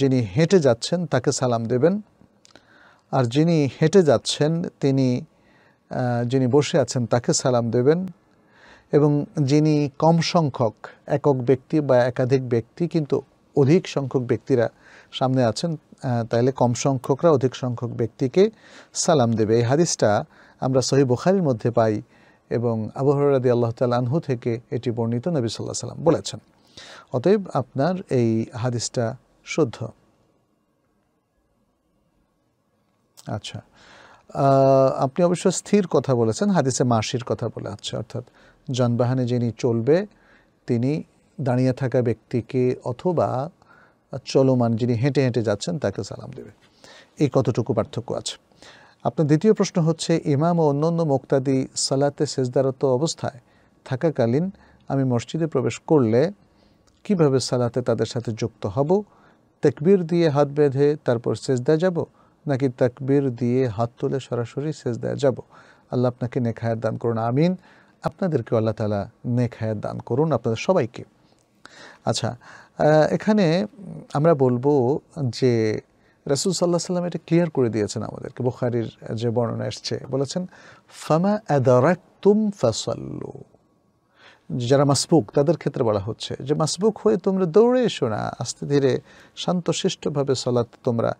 যিনি হেঁটে যাচ্ছেন তাকে সালাম দেবেন আর যিনি হেঁটে যাচ্ছেন তিনি যিনি বসে আছেন তাকে সালাম দেবেন এবং যিনি কম সংখ্যক একক ব্যক্তি বা একাধিক ব্যক্তি কিন্তু অধিক সংখ্যক ব্যক্তিরা সামনে আছেন তাহলে কম সংখ্যকরা অধিক সংখ্যক ব্যক্তিকে সালাম দেবে এই হাদিসটা আমরা সহি বোখারির মধ্যে পাই এবং আবহরাদি আল্লাহ তালহু থেকে এটি বর্ণিত নবী সাল্লাহ সাল্লাম বলেছেন অতএব আপনার এই হাদিসটা শুদ্ধ আচ্ছা আপনি অবশ্য স্থির কথা বলেছেন হাদিসে মাসির কথা বলে আছে অর্থাৎ যানবাহনে যিনি চলবে তিনি দাঁড়িয়ে থাকা ব্যক্তিকে অথবা চলমান যিনি হেঁটে হেঁটে যাচ্ছেন তাকে সালাম দেবে এই কতটুকু পার্থক্য আছে আপনার দ্বিতীয় প্রশ্ন হচ্ছে ইমাম ও অন্যান্য মোক্তাদি সালাতে সেজদারত অবস্থায় থাকাকালীন আমি মসজিদে প্রবেশ করলে কিভাবে সালাতে তাদের সাথে যুক্ত হব তেকবির দিয়ে হাত বেঁধে তারপর সেজদা যাব নাকি তাকবির দিয়ে হাত তুলে সরাসরি দেওয়া যাব আল্লাহ আপনাকে নেখায়ের দান করুন আমিন আপনাদেরকে আল্লাহ তালা নেখায়াত দান করুন আপনাদের সবাইকে আচ্ছা এখানে আমরা বলবো যে রাসুল সাল্লাহ সাল্লাম এটা ক্লিয়ার করে দিয়েছেন আমাদেরকে বুখারির যে বর্ণনা এসছে বলেছেন ফামা আদারাক তুম ফাসাল্লু যারা মাসবুক তাদের ক্ষেত্রে বলা হচ্ছে যে মাসবুক হয়ে তোমরা দৌড়ে এসো না আস্তে ধীরে শান্তশিষ্টভাবে সলাত তোমরা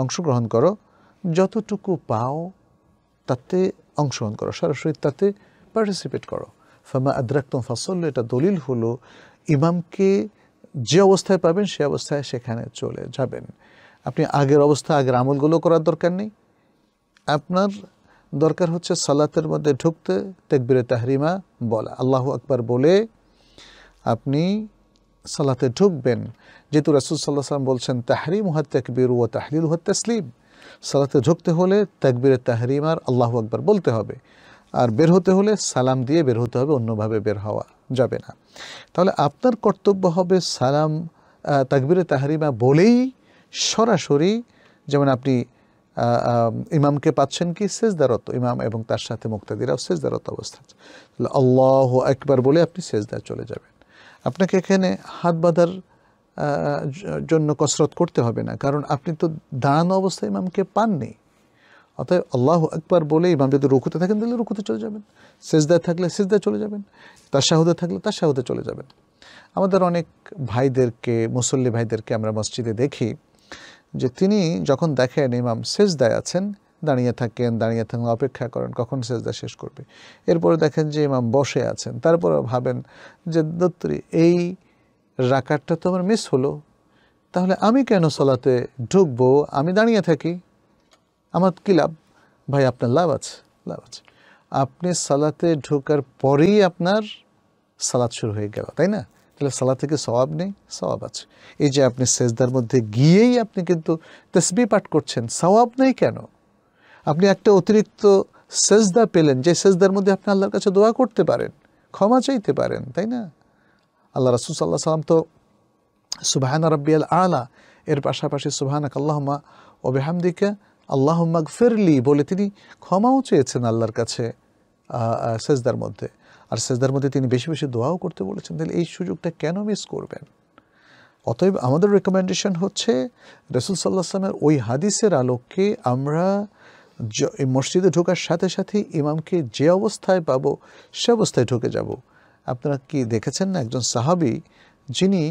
অংশগ্রহণ করো যতটুকু পাও তাতে অংশগ্রহণ করো সরাসরি তাতে পার্টিসিপেট করো ফামা আদ্রাক্তম ফাসল এটা দলিল হলো ইমামকে যে অবস্থায় পাবেন সে অবস্থায় সেখানে চলে যাবেন আপনি আগের অবস্থা আগের আমলগুলো করার দরকার নেই আপনার দরকার হচ্ছে সালাতের মধ্যে ঢুকতে তেকবিরে তাহরিমা বলা আল্লাহ আকবার বলে আপনি সালাতে ঢুকবেন যেহেতু রাসুল সাল্লাহ সাল্লাম বলছেন তাহরিম হাত তাকবির ও তাহলিল হাত তাসলিম সালাতে ঢুকতে হলে তাকবিরে তাহরিম আর আল্লাহ আকবর বলতে হবে আর বের হতে হলে সালাম দিয়ে বের হতে হবে অন্যভাবে বের হওয়া যাবে না তাহলে আপনার কর্তব্য হবে সালাম তাকবিরে তাহরিমা বলেই সরাসরি যেমন আপনি ইমামকে পাচ্ছেন কি সেজদারত ইমাম এবং তার সাথে মুক্তাদিরাও সেজদারত অবস্থা তাহলে আল্লাহ একবার বলে আপনি সেজদার চলে যাবেন আপনাকে এখানে হাত বাঁধার জন্য কসরত করতে হবে না কারণ আপনি তো দাঁড়ানো অবস্থায় ইমামকে পাননি অতএব আল্লাহ একবার বলে ইমাম যদি রুকুতে থাকেন তাহলে রুকুতে চলে যাবেন সেজদায় থাকলে সেজদায় চলে যাবেন তার শাহুদে থাকলে তার শাহুদে চলে যাবেন আমাদের অনেক ভাইদেরকে মুসল্লি ভাইদেরকে আমরা মসজিদে দেখি যে তিনি যখন দেখেন ইমাম সেজদায় আছেন দাঁড়িয়ে থাকেন দাঁড়িয়ে থাকেন অপেক্ষা করেন কখন সেজদা শেষ করবে এরপরে দেখেন যে ইমাম বসে আছেন তারপরে ভাবেন যে দত্তরি এই রাকারটা তো আমার মিস হলো তাহলে আমি কেন সলাতে ঢুকবো আমি দাঁড়িয়ে থাকি আমার কী লাভ ভাই আপনার লাভ আছে লাভ আছে আপনি সালাতে ঢোকার পরেই আপনার সালাত শুরু হয়ে গেল তাই না তাহলে সালা থেকে স্বভাব নেই স্বভাব আছে এই যে আপনি সেজদার মধ্যে গিয়েই আপনি কিন্তু তেসবি পাঠ করছেন স্বভাব নেই কেন আপনি একটা অতিরিক্ত সেজদা পেলেন যে সেজদার মধ্যে আপনি আল্লাহর কাছে দোয়া করতে পারেন ক্ষমা চাইতে পারেন তাই না আল্লাহ রাসুল সাল্লাহ সাল্লাম তো সুবাহানা আল আলা এর পাশাপাশি সুবাহানাক আল্লাহমা ওবেহামদিকে আল্লাহ ফেরলি বলে তিনি ক্ষমাও চেয়েছেন আল্লাহর কাছে সেজদার মধ্যে আর সেজদার মধ্যে তিনি বেশি বেশি দোয়াও করতে বলেছেন তাহলে এই সুযোগটা কেন মিস করবেন অতএব আমাদের রেকমেন্ডেশন হচ্ছে রসুল সাল্লাহ আসলামের ওই হাদিসের আলোকে আমরা মসজিদে ঢোকার সাথে সাথে ইমামকে যে অবস্থায় পাবো সে অবস্থায় ঢুকে যাব আপনারা কি দেখেছেন না একজন সাহাবি যিনি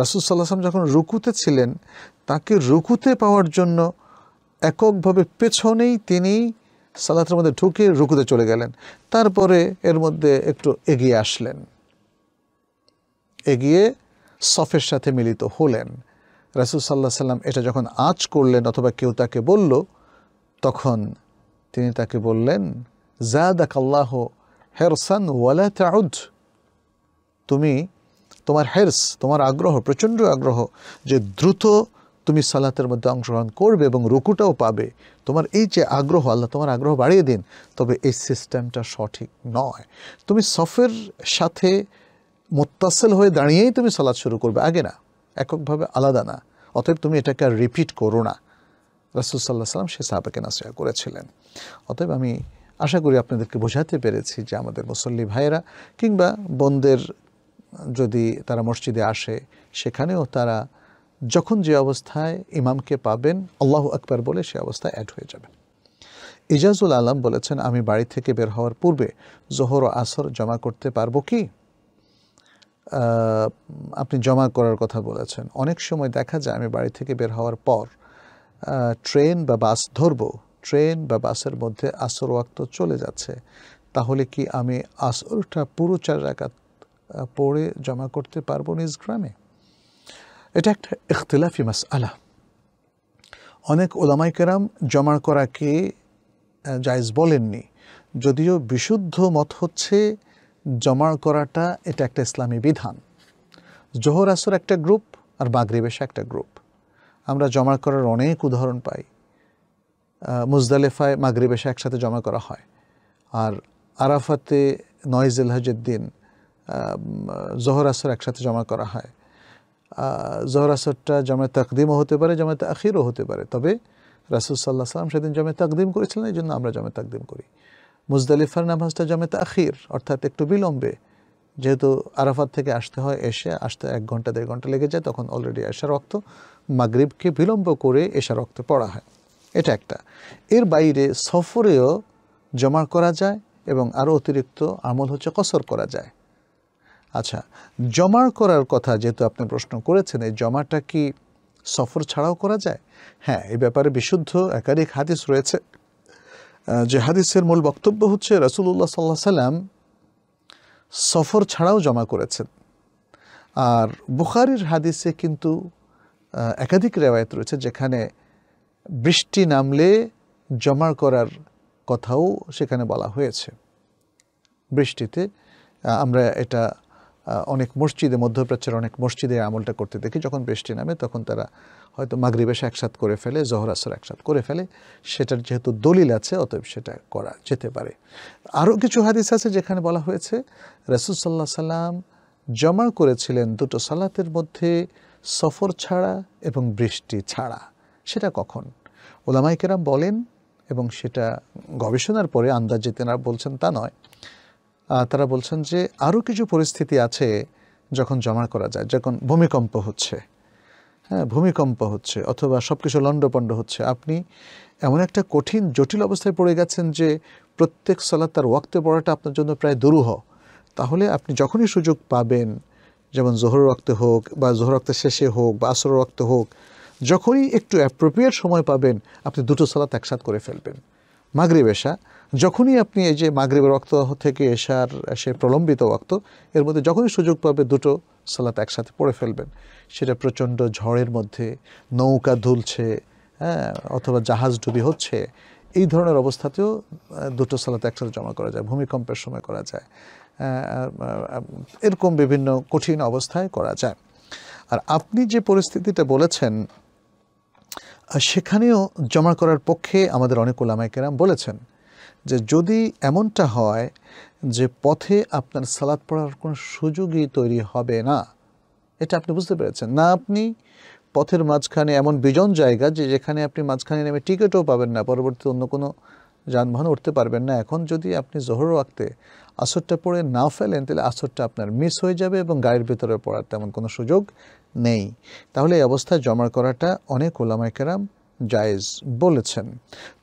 রাসুল আসলাম যখন রুকুতে ছিলেন তাকে রুকুতে পাওয়ার জন্য এককভাবে পেছনেই তিনি সালাতের মধ্যে ঢুকে রুকুতে চলে গেলেন তারপরে এর মধ্যে একটু এগিয়ে আসলেন এগিয়ে সফের সাথে মিলিত হলেন রাসুল সাল্লাহ সাল্লাম এটা যখন আঁচ করলেন অথবা কেউ তাকে বলল তখন তিনি তাকে বললেন জাদাক আল্লাহ হেরসান ওয়ালা তাউদ তুমি তোমার হেরস তোমার আগ্রহ প্রচণ্ড আগ্রহ যে দ্রুত তুমি সালাতের মধ্যে অংশগ্রহণ করবে এবং রুকুটাও পাবে তোমার এই যে আগ্রহ আল্লাহ তোমার আগ্রহ বাড়িয়ে দিন তবে এই সিস্টেমটা সঠিক নয় তুমি সফের সাথে মোত্তাসেল হয়ে দাঁড়িয়েই তুমি সালাদ শুরু করবে আগে না এককভাবে আলাদা না অতএব তুমি এটাকে আর রিপিট করো না রাসুলসাল্লাহ সাল্লাম সে সাহাবাকে নাসিয়া করেছিলেন অতএব আমি আশা করি আপনাদেরকে বোঝাতে পেরেছি যে আমাদের মুসল্লি ভাইয়েরা কিংবা বন্দের যদি তারা মসজিদে আসে সেখানেও তারা যখন যে অবস্থায় ইমামকে পাবেন আল্লাহ আকবার বলে সে অবস্থায় অ্যাড হয়ে যাবেন ইজাজুল আলম বলেছেন আমি বাড়ি থেকে বের হওয়ার পূর্বে জোহর ও আসর জমা করতে পারবো কি আপনি জমা করার কথা বলেছেন অনেক সময় দেখা যায় আমি বাড়ি থেকে বের হওয়ার পর ট্রেন বা বাস ধরব ট্রেন বা বাসের মধ্যে আসর ওয়াক্ত চলে যাচ্ছে তাহলে কি আমি আসরটা পুরো চার রাখা পড়ে জমা করতে পারবো নিজ গ্রামে এটা একটা ইখতলাফি মাস আলা অনেক ওলামাইকেরাম জমা করাকে জায়জ বলেননি যদিও বিশুদ্ধ মত হচ্ছে জমা করাটা এটা একটা ইসলামী বিধান জোহর আসর একটা গ্রুপ আর বাগরিবেশ একটা গ্রুপ আমরা জমা করার অনেক উদাহরণ পাই মুজদালেফায় মাগরিবেশা একসাথে জমা করা হয় আর আরাফাতে নয়েজ হজের দিন জোহর আসর একসাথে জমা করা হয় জহর আসরটা জমা তাকদিমও হতে পারে জমা আখিরও হতে পারে তবে রাসুল সাল্লাহ সাল্লাম সেদিন জমে তাকদিম করেছিলেন এই জন্য আমরা জমে তাকদিম করি মুজদালিফার নামাজটা জমে তাখির অর্থাৎ একটু বিলম্বে যেহেতু আরাফাত থেকে আসতে হয় এসে আসতে এক ঘন্টা দেড় ঘন্টা লেগে যায় তখন অলরেডি এশা রক্ত মাগরীবকে বিলম্ব করে এসা রক্ত পড়া হয় এটা একটা এর বাইরে সফরেও জমা করা যায় এবং আরও অতিরিক্ত আমল হচ্ছে কসর করা যায় আচ্ছা জমার করার কথা যেহেতু আপনি প্রশ্ন করেছেন এই জমাটা কি সফর ছাড়াও করা যায় হ্যাঁ এ ব্যাপারে বিশুদ্ধ একাধিক হাদিস রয়েছে যে হাদিসের মূল বক্তব্য হচ্ছে রসুল্লাহ সাল্লাহ সাল্লাম সফর ছাড়াও জমা করেছেন আর বুখারির হাদিসে কিন্তু একাধিক রেওয়ায়ত রয়েছে যেখানে বৃষ্টি নামলে জমা করার কথাও সেখানে বলা হয়েছে বৃষ্টিতে আমরা এটা অনেক মসজিদে মধ্যপ্রাচ্যের অনেক মসজিদে আমলটা করতে দেখি যখন বৃষ্টি নামে তখন তারা হয়তো মাগরীবেশ একসাথ করে ফেলে জহর আসর একসাথ করে ফেলে সেটার যেহেতু দলিল আছে অতএব সেটা করা যেতে পারে আরও কিছু হাদিস আছে যেখানে বলা হয়েছে সাল্লাহ সাল্লাম জমা করেছিলেন দুটো সালাতের মধ্যে সফর ছাড়া এবং বৃষ্টি ছাড়া সেটা কখন ওলামাইকেরাম বলেন এবং সেটা গবেষণার পরে আন্দাজ যেতেনা বলছেন তা নয় তারা বলছেন যে আরও কিছু পরিস্থিতি আছে যখন জমা করা যায় যখন ভূমিকম্প হচ্ছে হ্যাঁ ভূমিকম্প হচ্ছে অথবা সব কিছু লণ্ডপণ্ড হচ্ছে আপনি এমন একটা কঠিন জটিল অবস্থায় পড়ে গেছেন যে প্রত্যেক সলা তার ওয়াক্তে পড়াটা আপনার জন্য প্রায় দুরূহ তাহলে আপনি যখনই সুযোগ পাবেন যেমন জোহর রক্তে হোক বা জোহর রক্তের শেষে হোক বা আসর রক্তে হোক যখনই একটু অ্যাপ্রোপ্রিয়েট সময় পাবেন আপনি দুটো সালাত একসাথ করে ফেলবেন মাগরিব বেশা যখনই আপনি এই যে মাগরীবের রক্ত থেকে এসার সে প্রলম্বিত রক্ত এর মধ্যে যখনই সুযোগ পাবে দুটো সালাত একসাথে পড়ে ফেলবেন সেটা প্রচণ্ড ঝড়ের মধ্যে নৌকা দুলছে হ্যাঁ অথবা জাহাজ ডুবি হচ্ছে এই ধরনের অবস্থাতেও দুটো সালাত একসাথে জমা করা যায় ভূমিকম্পের সময় করা যায় এরকম বিভিন্ন কঠিন অবস্থায় করা যায় আর আপনি যে পরিস্থিতিটা বলেছেন সেখানেও জমা করার পক্ষে আমাদের অনেক ওলামাইকেরাম বলেছেন যে যদি এমনটা হয় যে পথে আপনার সালাদ পড়ার কোনো সুযোগই তৈরি হবে না এটা আপনি বুঝতে পেরেছেন না আপনি পথের মাঝখানে এমন বিজন জায়গা যে যেখানে আপনি মাঝখানে নেমে টিকিটও পাবেন না পরবর্তী অন্য কোনো যানবাহন উঠতে পারবেন না এখন যদি আপনি জহর ওয়াক্তে আসরটা পড়ে না ফেলেন তাহলে আসরটা আপনার মিস হয়ে যাবে এবং গাড়ির ভিতরে পড়ার তেমন কোনো সুযোগ নেই তাহলে এই অবস্থা জমা করাটা অনেক ওলামাইকেরাম জায়েজ বলেছেন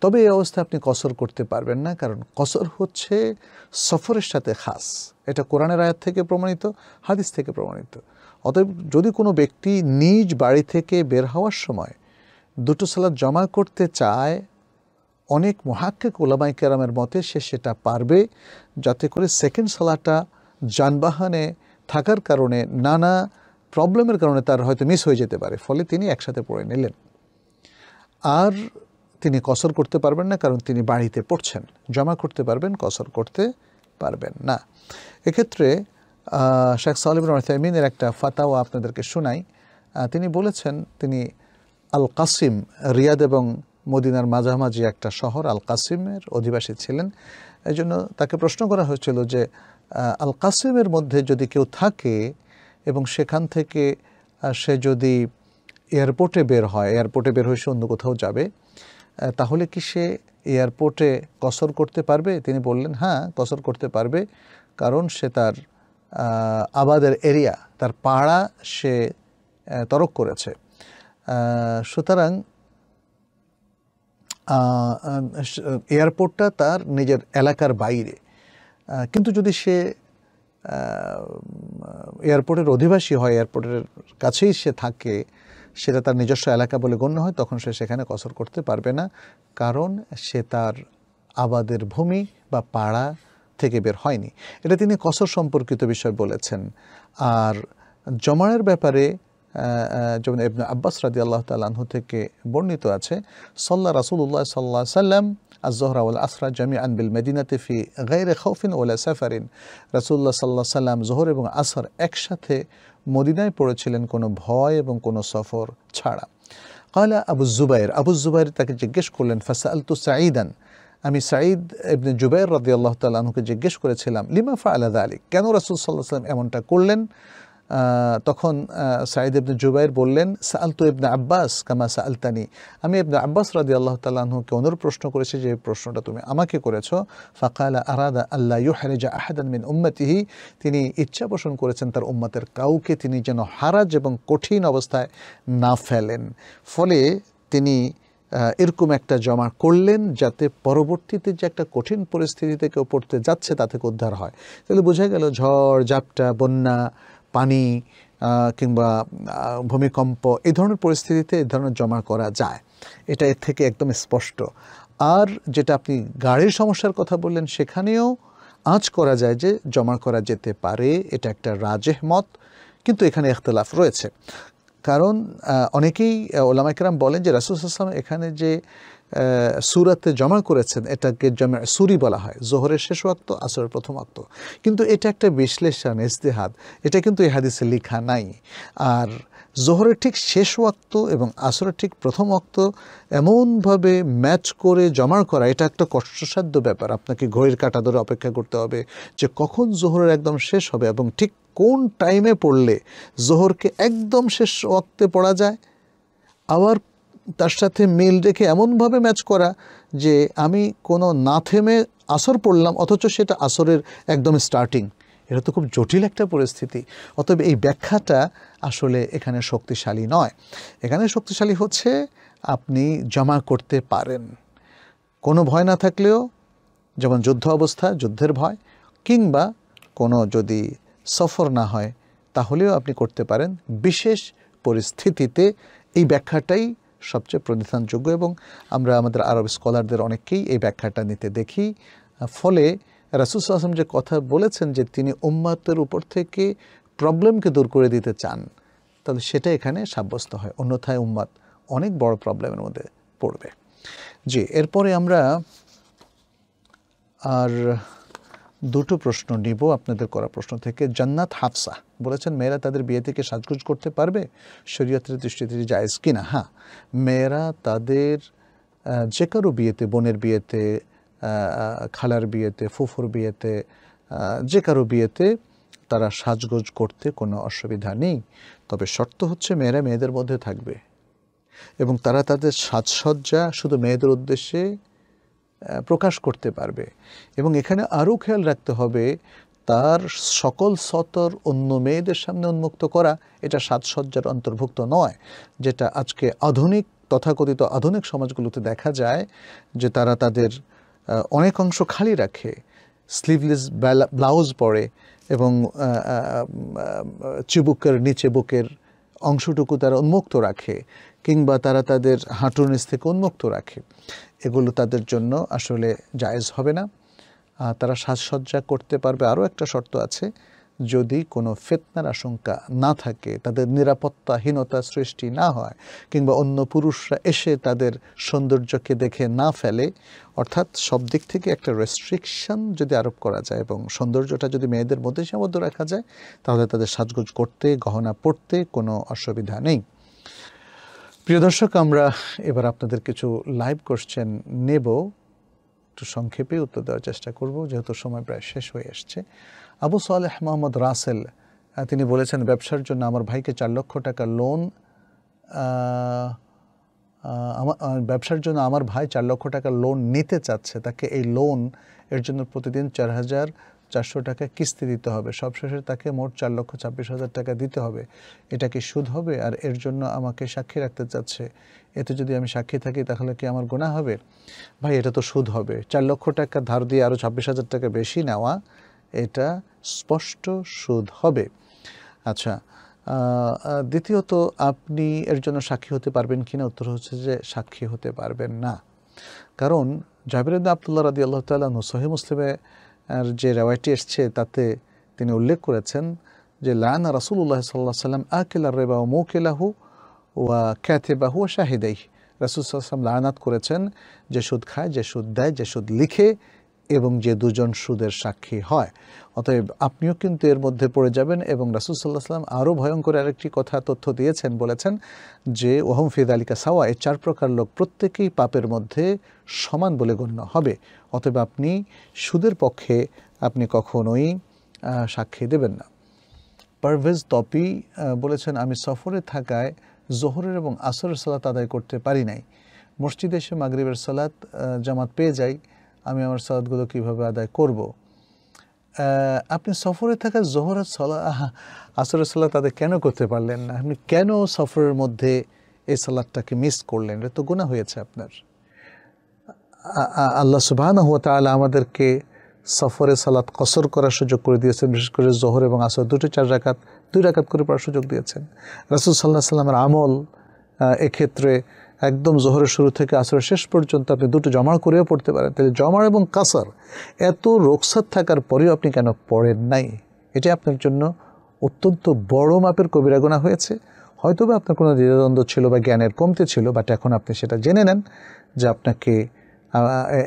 তবে এই অবস্থায় আপনি কসর করতে পারবেন না কারণ কসর হচ্ছে সফরের সাথে খাস এটা কোরআনের আয়াত থেকে প্রমাণিত হাদিস থেকে প্রমাণিত অতএব যদি কোনো ব্যক্তি নিজ বাড়ি থেকে বের হওয়ার সময় দুটো সালাদ জমা করতে চায় অনেক মহাক্কেক ওলামাই কেরামের মতে সে সেটা পারবে যাতে করে সেকেন্ড সালাটা যানবাহনে থাকার কারণে নানা প্রবলেমের কারণে তার হয়তো মিস হয়ে যেতে পারে ফলে তিনি একসাথে পড়ে নিলেন আর তিনি কসর করতে পারবেন না কারণ তিনি বাড়িতে পড়ছেন জমা করতে পারবেন কসর করতে পারবেন না এক্ষেত্রে শেখ সালিম রহমিনের একটা ফাতাওয়া আপনাদেরকে শুনাই তিনি বলেছেন তিনি আল কাসিম রিয়াদ এবং মদিনার মাঝামাঝি একটা শহর আল কাসিমের অধিবাসী ছিলেন এই জন্য তাকে প্রশ্ন করা হয়েছিল যে আল কাসিমের মধ্যে যদি কেউ থাকে এবং সেখান থেকে সে যদি এয়ারপোর্টে বের হয় এয়ারপোর্টে বের হয়ে সে অন্য কোথাও যাবে তাহলে কি সে এয়ারপোর্টে কসর করতে পারবে তিনি বললেন হ্যাঁ কসর করতে পারবে কারণ সে তার আবাদের এরিয়া তার পাড়া সে তরক করেছে সুতরাং এয়ারপোর্টটা তার নিজের এলাকার বাইরে কিন্তু যদি সে এয়ারপোর্টের অধিবাসী হয় এয়ারপোর্টের কাছেই সে থাকে সেটা তার নিজস্ব এলাকা বলে গণ্য হয় তখন সে সেখানে কসর করতে পারবে না কারণ সে তার আবাদের ভূমি বা পাড়া থেকে বের হয়নি এটা তিনি কসর সম্পর্কিত বিষয় বলেছেন আর জমায়ের ব্যাপারে যেমন ইবনা আব্বাস রাদি আল্লাহ তাল্লাহ থেকে বর্ণিত আছে সল্লা রাসুল্লাহ সাল্লাহ সাল্লাম الظهر والعصر جميعا بالمدينة في غير خوف ولا سفر رسول الله صلى الله عليه وسلم ظهر وعصر اكشته مدينة پرچلن كونو بھائي بن كونو سفر چھاڑا قال ابو الزبير ابو الزبير تاكي جگش کولن فسألت سعيدا امي سعيد ابن جبير رضي الله تعالى عنه جگش کولن لما فعل ذلك كانو رسول صلى الله عليه وسلم امونتا کولن তখন সাইদ ইবনে জুবাইর বললেন সালতু ইবনে আব্বাস কামা সালতানি আমি ইবনে আব্বাস রাজি আল্লাহ তাল্লাহকে অনুর প্রশ্ন করেছি যে প্রশ্নটা তুমি আমাকে করেছো ফাকালা আরাদা আল্লাহ ইউহারেজা আহাদান মিন উম্মতিহি তিনি ইচ্ছা পোষণ করেছেন তার উম্মতের কাউকে তিনি যেন হারাজ এবং কঠিন অবস্থায় না ফেলেন ফলে তিনি এরকম একটা জমা করলেন যাতে পরবর্তীতে যে একটা কঠিন পরিস্থিতিতে কেউ পড়তে যাচ্ছে তা থেকে উদ্ধার হয় তাহলে বোঝা গেল ঝড় ঝাপটা বন্যা পানি কিংবা ভূমিকম্প এই ধরনের পরিস্থিতিতে এই ধরনের জমা করা যায় এটা এর থেকে একদম স্পষ্ট আর যেটা আপনি গাড়ির সমস্যার কথা বললেন সেখানেও আঁচ করা যায় যে জমা করা যেতে পারে এটা একটা রাজেহ মত কিন্তু এখানে এখতলাফ রয়েছে কারণ অনেকেই ওলামাইকরাম বলেন যে রাসুল এখানে যে সুরাতে জমা করেছেন এটাকে জামে সুরি বলা হয় জোহরের শেষ ওয়াক্ত আসরের প্রথম আক্ত কিন্তু এটা একটা বিশ্লেষণ ইস্তেহাদ এটা কিন্তু এই হাদিসে লেখা নাই আর জোহরের ঠিক শেষ ওয়াক্ত এবং আসরের ঠিক প্রথম ওয়াক্ত এমনভাবে ম্যাচ করে জমা করা এটা একটা কষ্টসাধ্য ব্যাপার আপনাকে ঘড়ির কাটা ধরে অপেক্ষা করতে হবে যে কখন জোহরের একদম শেষ হবে এবং ঠিক কোন টাইমে পড়লে জোহরকে একদম শেষ ওয়াক্তে পড়া যায় আবার তার সাথে মিল রেখে এমনভাবে ম্যাচ করা যে আমি কোনো না থেমে আসর পড়লাম অথচ সেটা আসরের একদম স্টার্টিং এটা তো খুব জটিল একটা পরিস্থিতি অতএব এই ব্যাখ্যাটা আসলে এখানে শক্তিশালী নয় এখানে শক্তিশালী হচ্ছে আপনি জমা করতে পারেন কোনো ভয় না থাকলেও যেমন যুদ্ধ অবস্থা যুদ্ধের ভয় কিংবা কোনো যদি সফর না হয় তাহলেও আপনি করতে পারেন বিশেষ পরিস্থিতিতে এই ব্যাখ্যাটাই সবচেয়ে প্রতিধানযোগ্য এবং আমরা আমাদের আরব স্কলারদের অনেককেই এই ব্যাখ্যাটা নিতে দেখি ফলে রাসুস আসলাম যে কথা বলেছেন যে তিনি উম্মাতের উপর থেকে প্রবলেমকে দূর করে দিতে চান তাহলে সেটা এখানে সাব্যস্ত হয় অন্যথায় উম্মাত অনেক বড় প্রবলেমের মধ্যে পড়বে জি এরপরে আমরা আর দুটো প্রশ্ন নিব আপনাদের করা প্রশ্ন থেকে জান্নাত হাফসা বলেছেন মেয়েরা তাদের বিয়ে থেকে সাজগুজ করতে পারবে শরীয়তের দৃষ্টিতে জায়েজ কি না হ্যাঁ মেয়েরা তাদের যে কারো বিয়েতে বোনের বিয়েতে খালার বিয়েতে ফুফুর বিয়েতে যে কারো বিয়েতে তারা সাজগোজ করতে কোনো অসুবিধা নেই তবে শর্ত হচ্ছে মেয়েরা মেয়েদের মধ্যে থাকবে এবং তারা তাদের সাজসজ্জা শুধু মেয়েদের উদ্দেশ্যে প্রকাশ করতে পারবে এবং এখানে আরও খেয়াল রাখতে হবে তার সকল সতর অন্য মেয়েদের সামনে উন্মুক্ত করা এটা সাজসজ্জার অন্তর্ভুক্ত নয় যেটা আজকে আধুনিক তথাকথিত আধুনিক সমাজগুলোতে দেখা যায় যে তারা তাদের অনেক অংশ খালি রাখে স্লিভলেস ব্লাউজ পরে এবং চিবুকের নিচে বুকের অংশটুকু তারা উন্মুক্ত রাখে কিংবা তারা তাদের হাঁটুর নিচ থেকে উন্মুক্ত রাখে এগুলো তাদের জন্য আসলে জায়েজ হবে না তারা সাজসজ্জা করতে পারবে আরও একটা শর্ত আছে যদি কোনো ফেতনার আশঙ্কা না থাকে তাদের নিরাপত্তাহীনতা সৃষ্টি না হয় কিংবা অন্য পুরুষরা এসে তাদের সৌন্দর্যকে দেখে না ফেলে অর্থাৎ সব দিক থেকে একটা রেস্ট্রিকশন যদি আরোপ করা যায় এবং সৌন্দর্যটা যদি মেয়েদের মধ্যে সীমাবদ্ধ রাখা যায় তাহলে তাদের সাজগোজ করতে গহনা পড়তে কোনো অসুবিধা নেই প্রিয় দর্শক আমরা এবার আপনাদের কিছু লাইভ কোশ্চেন নেব একটু সংক্ষেপে উত্তর দেওয়ার চেষ্টা করব যেহেতু সময় প্রায় শেষ হয়ে আসছে আবু সালেহ মোহাম্মদ রাসেল তিনি বলেছেন ব্যবসার জন্য আমার ভাইকে চার লক্ষ টাকা লোন আমার ব্যবসার জন্য আমার ভাই চার লক্ষ টাকা লোন নিতে চাচ্ছে তাকে এই লোন এর জন্য প্রতিদিন চার হাজার চারশো টাকা কিস্তি দিতে হবে সবশেষে তাকে মোট চার লক্ষ ছাব্বিশ হাজার টাকা দিতে হবে এটা কি সুদ হবে আর এর জন্য আমাকে সাক্ষী রাখতে চাচ্ছে এতে যদি আমি সাক্ষী থাকি তাহলে কি আমার গোনা হবে ভাই এটা তো সুদ হবে চার লক্ষ টাকা ধার দিয়ে আরও ছাব্বিশ হাজার টাকা বেশি নেওয়া এটা স্পষ্ট সুদ হবে আচ্ছা দ্বিতীয়ত আপনি এর জন্য সাক্ষী হতে পারবেন কিনা উত্তর হচ্ছে যে সাক্ষী হতে পারবেন না কারণ জাবির আব্দুল্লাহ রাদি আল্লাহ তাল্লাহ সহি মুসলিমে আর যে রেওয়াইটি এসছে তাতে তিনি উল্লেখ করেছেন যে লানা রাসুল্লাহ সাল্লাহ সাল্লাম কেলা রেবা ও মৌকিলাহু ওয়া বাহু ও শাহিদাই রাসুলসাল্লাম লায়নাত করেছেন যে সুদ খায় যে সুদ দেয় যে সুদ লিখে এবং যে দুজন সুদের সাক্ষী হয় অতএব আপনিও কিন্তু এর মধ্যে পড়ে যাবেন এবং রাসুল সাল্লাহ সাল্লাম আরও ভয়ঙ্কর আরেকটি কথা তথ্য দিয়েছেন বলেছেন যে ওহম ফিদ আলিকা সাওয়া এই চার প্রকার লোক প্রত্যেকেই পাপের মধ্যে সমান বলে গণ্য হবে অতএব আপনি সুদের পক্ষে আপনি কখনোই সাক্ষী দেবেন না পারভেজ তপি বলেছেন আমি সফরে থাকায় জোহরের এবং আসরের সালাত আদায় করতে পারি নাই মসজিদে এসে মাগরীবের সালাত জামাত পেয়ে যাই আমি আমার সালাদগুলো কিভাবে আদায় করব। আপনি সফরে থাকা জোহর সলা আসরের সালাত তাদের কেন করতে পারলেন না আপনি কেন সফরের মধ্যে এই সালাদটাকে মিস করলেন এটা তো গুণা হয়েছে আপনার আল্লাহ সুবাহান হুয়া তালা আমাদেরকে সফরে সালাত কসর করার সুযোগ করে দিয়েছেন বিশেষ করে জোহর এবং আসর দুটো চার রাকাত দুই রাকাত করে পড়ার সুযোগ দিয়েছেন রাসুল সাল্লাহ সাল্লামের আমল এক্ষেত্রে একদম জোহরের শুরু থেকে আসরের শেষ পর্যন্ত আপনি দুটো জমার করেও পড়তে পারেন তাহলে জমার এবং কাসার এত রোকসাত থাকার পরেও আপনি কেন পড়েন নাই এটা আপনার জন্য অত্যন্ত বড় মাপের কবিরাগুনা হয়েছে হয়তো বা আপনার কোনো দ্বিধাদ্বন্দ্ব ছিল বা জ্ঞানের কমতি ছিল বাট এখন আপনি সেটা জেনে নেন যে আপনাকে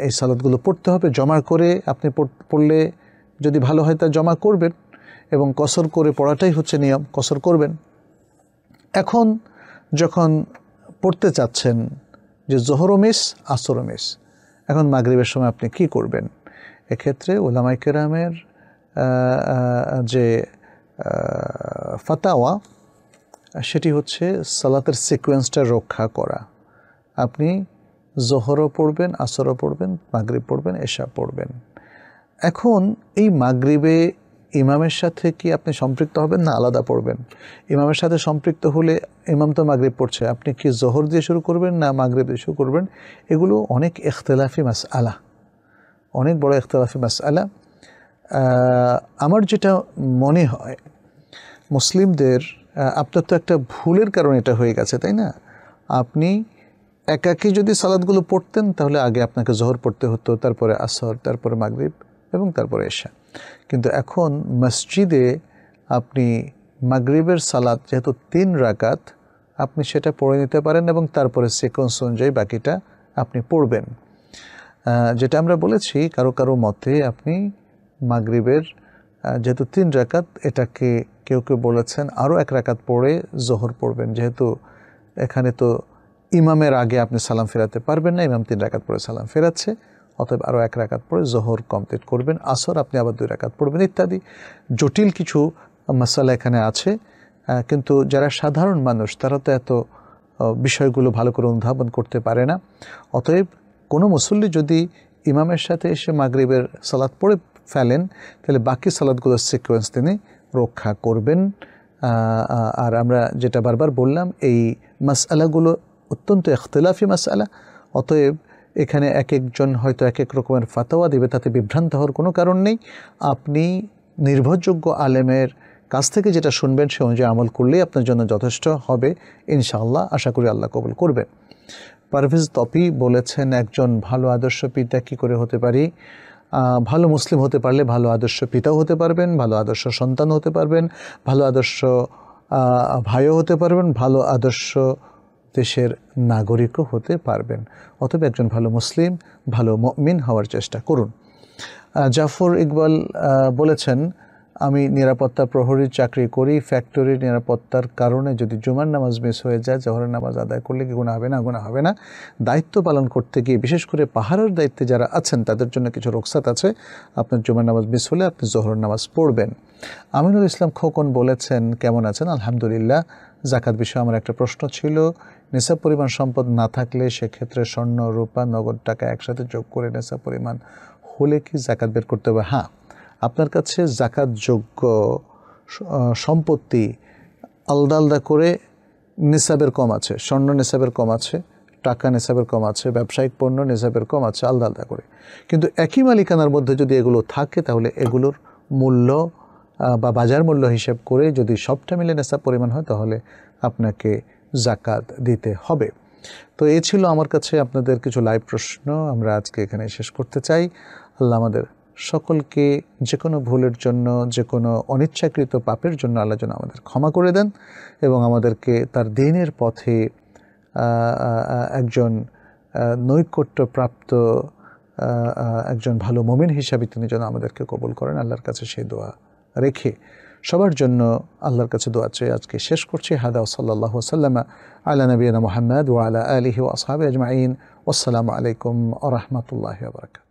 এই সালাদগুলো পড়তে হবে জমা করে আপনি পড়লে যদি ভালো হয় তা জমা করবেন এবং কসর করে পড়াটাই হচ্ছে নিয়ম কসর করবেন এখন যখন পড়তে চাচ্ছেন যে জোহরও মিস আসরও মিস এখন মাগরীবের সময় আপনি কি করবেন এক্ষেত্রে ওলামাই কেরামের যে ফাতাওয়া সেটি হচ্ছে সালাতের সিকোয়েন্সটা রক্ষা করা আপনি জোহরও পড়বেন আসরও পড়বেন মাগরিব পড়বেন এশা পড়বেন এখন এই মাগরিবে ইমামের সাথে কি আপনি সম্পৃক্ত হবেন না আলাদা পড়বেন ইমামের সাথে সম্পৃক্ত হলে ইমাম তো মাগরিব পড়ছে আপনি কি জোহর দিয়ে শুরু করবেন না মাগরীব দিয়ে শুরু করবেন এগুলো অনেক এখতলাফি মাস আলা অনেক বড় এখতলাফি মাস আলা আমার যেটা মনে হয় মুসলিমদের আপনার তো একটা ভুলের কারণে এটা হয়ে গেছে তাই না আপনি একাকি যদি সালাদগুলো পড়তেন তাহলে আগে আপনাকে জোহর পড়তে হতো তারপরে আসর তারপরে মাগরীব এবং তারপরে এশা কিন্তু এখন মসজিদে আপনি মাগরীবের সালাদ যেহেতু তিন রাকাত আপনি সেটা পড়ে নিতে পারেন এবং তারপরে সিকোয়েন্স অনুযায়ী বাকিটা আপনি পড়বেন যেটা আমরা বলেছি কারো কারো মতে আপনি মাগরীবের যেহেতু তিন রাকাত এটাকে কেউ কেউ বলেছেন আরও এক রাকাত পড়ে জোহর পড়বেন যেহেতু এখানে তো ইমামের আগে আপনি সালাম ফেরাতে পারবেন না ইমাম তিন রাকাত পরে সালাম ফেরাচ্ছে অতএব আরও এক রাকাত পরে জোহর কমপ্লিট করবেন আসর আপনি আবার দুই রাকাত পড়বেন ইত্যাদি জটিল কিছু মশালা এখানে আছে কিন্তু যারা সাধারণ মানুষ তারা তো এত বিষয়গুলো ভালো করে অনুধাবন করতে পারে না অতএব কোনো মুসল্লি যদি ইমামের সাথে এসে মাগরিবের সালাদ পড়ে ফেলেন তাহলে বাকি সালাদগুলোর সিকোয়েন্স তিনি রক্ষা করবেন আর আমরা যেটা বারবার বললাম এই মাসালাগুলো অত্যন্ত এখতলাফি মাসালা অতএব এখানে এক একজন হয়তো এক এক রকমের ফাতোয়া দেবে তাতে বিভ্রান্ত হওয়ার কোনো কারণ নেই আপনি নির্ভরযোগ্য আলেমের কাছ থেকে যেটা শুনবেন সে অনুযায়ী আমল করলেই আপনার জন্য যথেষ্ট হবে ইনশাআল্লাহ আশা করি আল্লাহ কবুল করবেন পারভেজ তপি বলেছেন একজন ভালো আদর্শ পিতা কী করে হতে পারি ভালো মুসলিম হতে পারলে ভালো আদর্শ পিতাও হতে পারবেন ভালো আদর্শ সন্তান হতে পারবেন ভালো আদর্শ ভাইও হতে পারবেন ভালো আদর্শ দেশের নাগরিকও হতে পারবেন অথবা একজন ভালো মুসলিম ভালো মমিন হওয়ার চেষ্টা করুন জাফর ইকবাল বলেছেন আমি নিরাপত্তা প্রহরীর চাকরি করি ফ্যাক্টরির নিরাপত্তার কারণে যদি জুমার নামাজ মিস হয়ে যায় জহরের নামাজ আদায় করলে কি গুণা হবে না গুণা হবে না দায়িত্ব পালন করতে গিয়ে বিশেষ করে পাহাড়ের দায়িত্বে যারা আছেন তাদের জন্য কিছু রোকসাত আছে আপনার জুমার নামাজ মিস হলে আপনি জহরের নামাজ পড়বেন আমিনুল ইসলাম খোকন বলেছেন কেমন আছেন আলহামদুলিল্লাহ জাকাত বিষয়ে আমার একটা প্রশ্ন ছিল নেশা পরিমাণ সম্পদ না থাকলে সেক্ষেত্রে স্বর্ণ রূপা নগদ টাকা একসাথে যোগ করে নেশা পরিমাণ হলে কি জাকাত বের করতে হবে হ্যাঁ আপনার কাছে জাকাত যোগ্য সম্পত্তি আলদা আলাদা করে নেশাবের কম আছে স্বর্ণ নেশাবের কম আছে টাকা নেশাবের কম আছে ব্যবসায়িক পণ্য নেশাবের কম আছে আলাদা আলাদা করে কিন্তু একই মালিকানার মধ্যে যদি এগুলো থাকে তাহলে এগুলোর মূল্য বা বাজার মূল্য হিসাব করে যদি সবটা মিলে নেশা পরিমাণ হয় তাহলে আপনাকে জাকাত দিতে হবে তো এ ছিল আমার কাছে আপনাদের কিছু লাইভ প্রশ্ন আমরা আজকে এখানে শেষ করতে চাই আল্লাহ আমাদের সকলকে যে কোনো ভুলের জন্য যে কোনো অনিচ্ছাকৃত পাপের জন্য আল্লাহ যেন আমাদের ক্ষমা করে দেন এবং আমাদেরকে তার দিনের পথে একজন নৈকট্যপ্রাপ্ত একজন ভালো মমিন হিসাবে তিনি যেন আমাদেরকে কবুল করেন আল্লাহর কাছে সেই দোয়া রেখে সবার জন্য আল্লাহর কাছে দোয়া চাই আজকে শেষ করছি হাদা ও সাল্লাহ সাল্লামা আলা নবীনা মুহাম্মদ ওয়া আলা আলিহি ওয়া আসহাবিহি আজমাইন আসসালামু আলাইকুম ওয়া রাহমাতুল্লাহি ওয়া বারাকাতুহু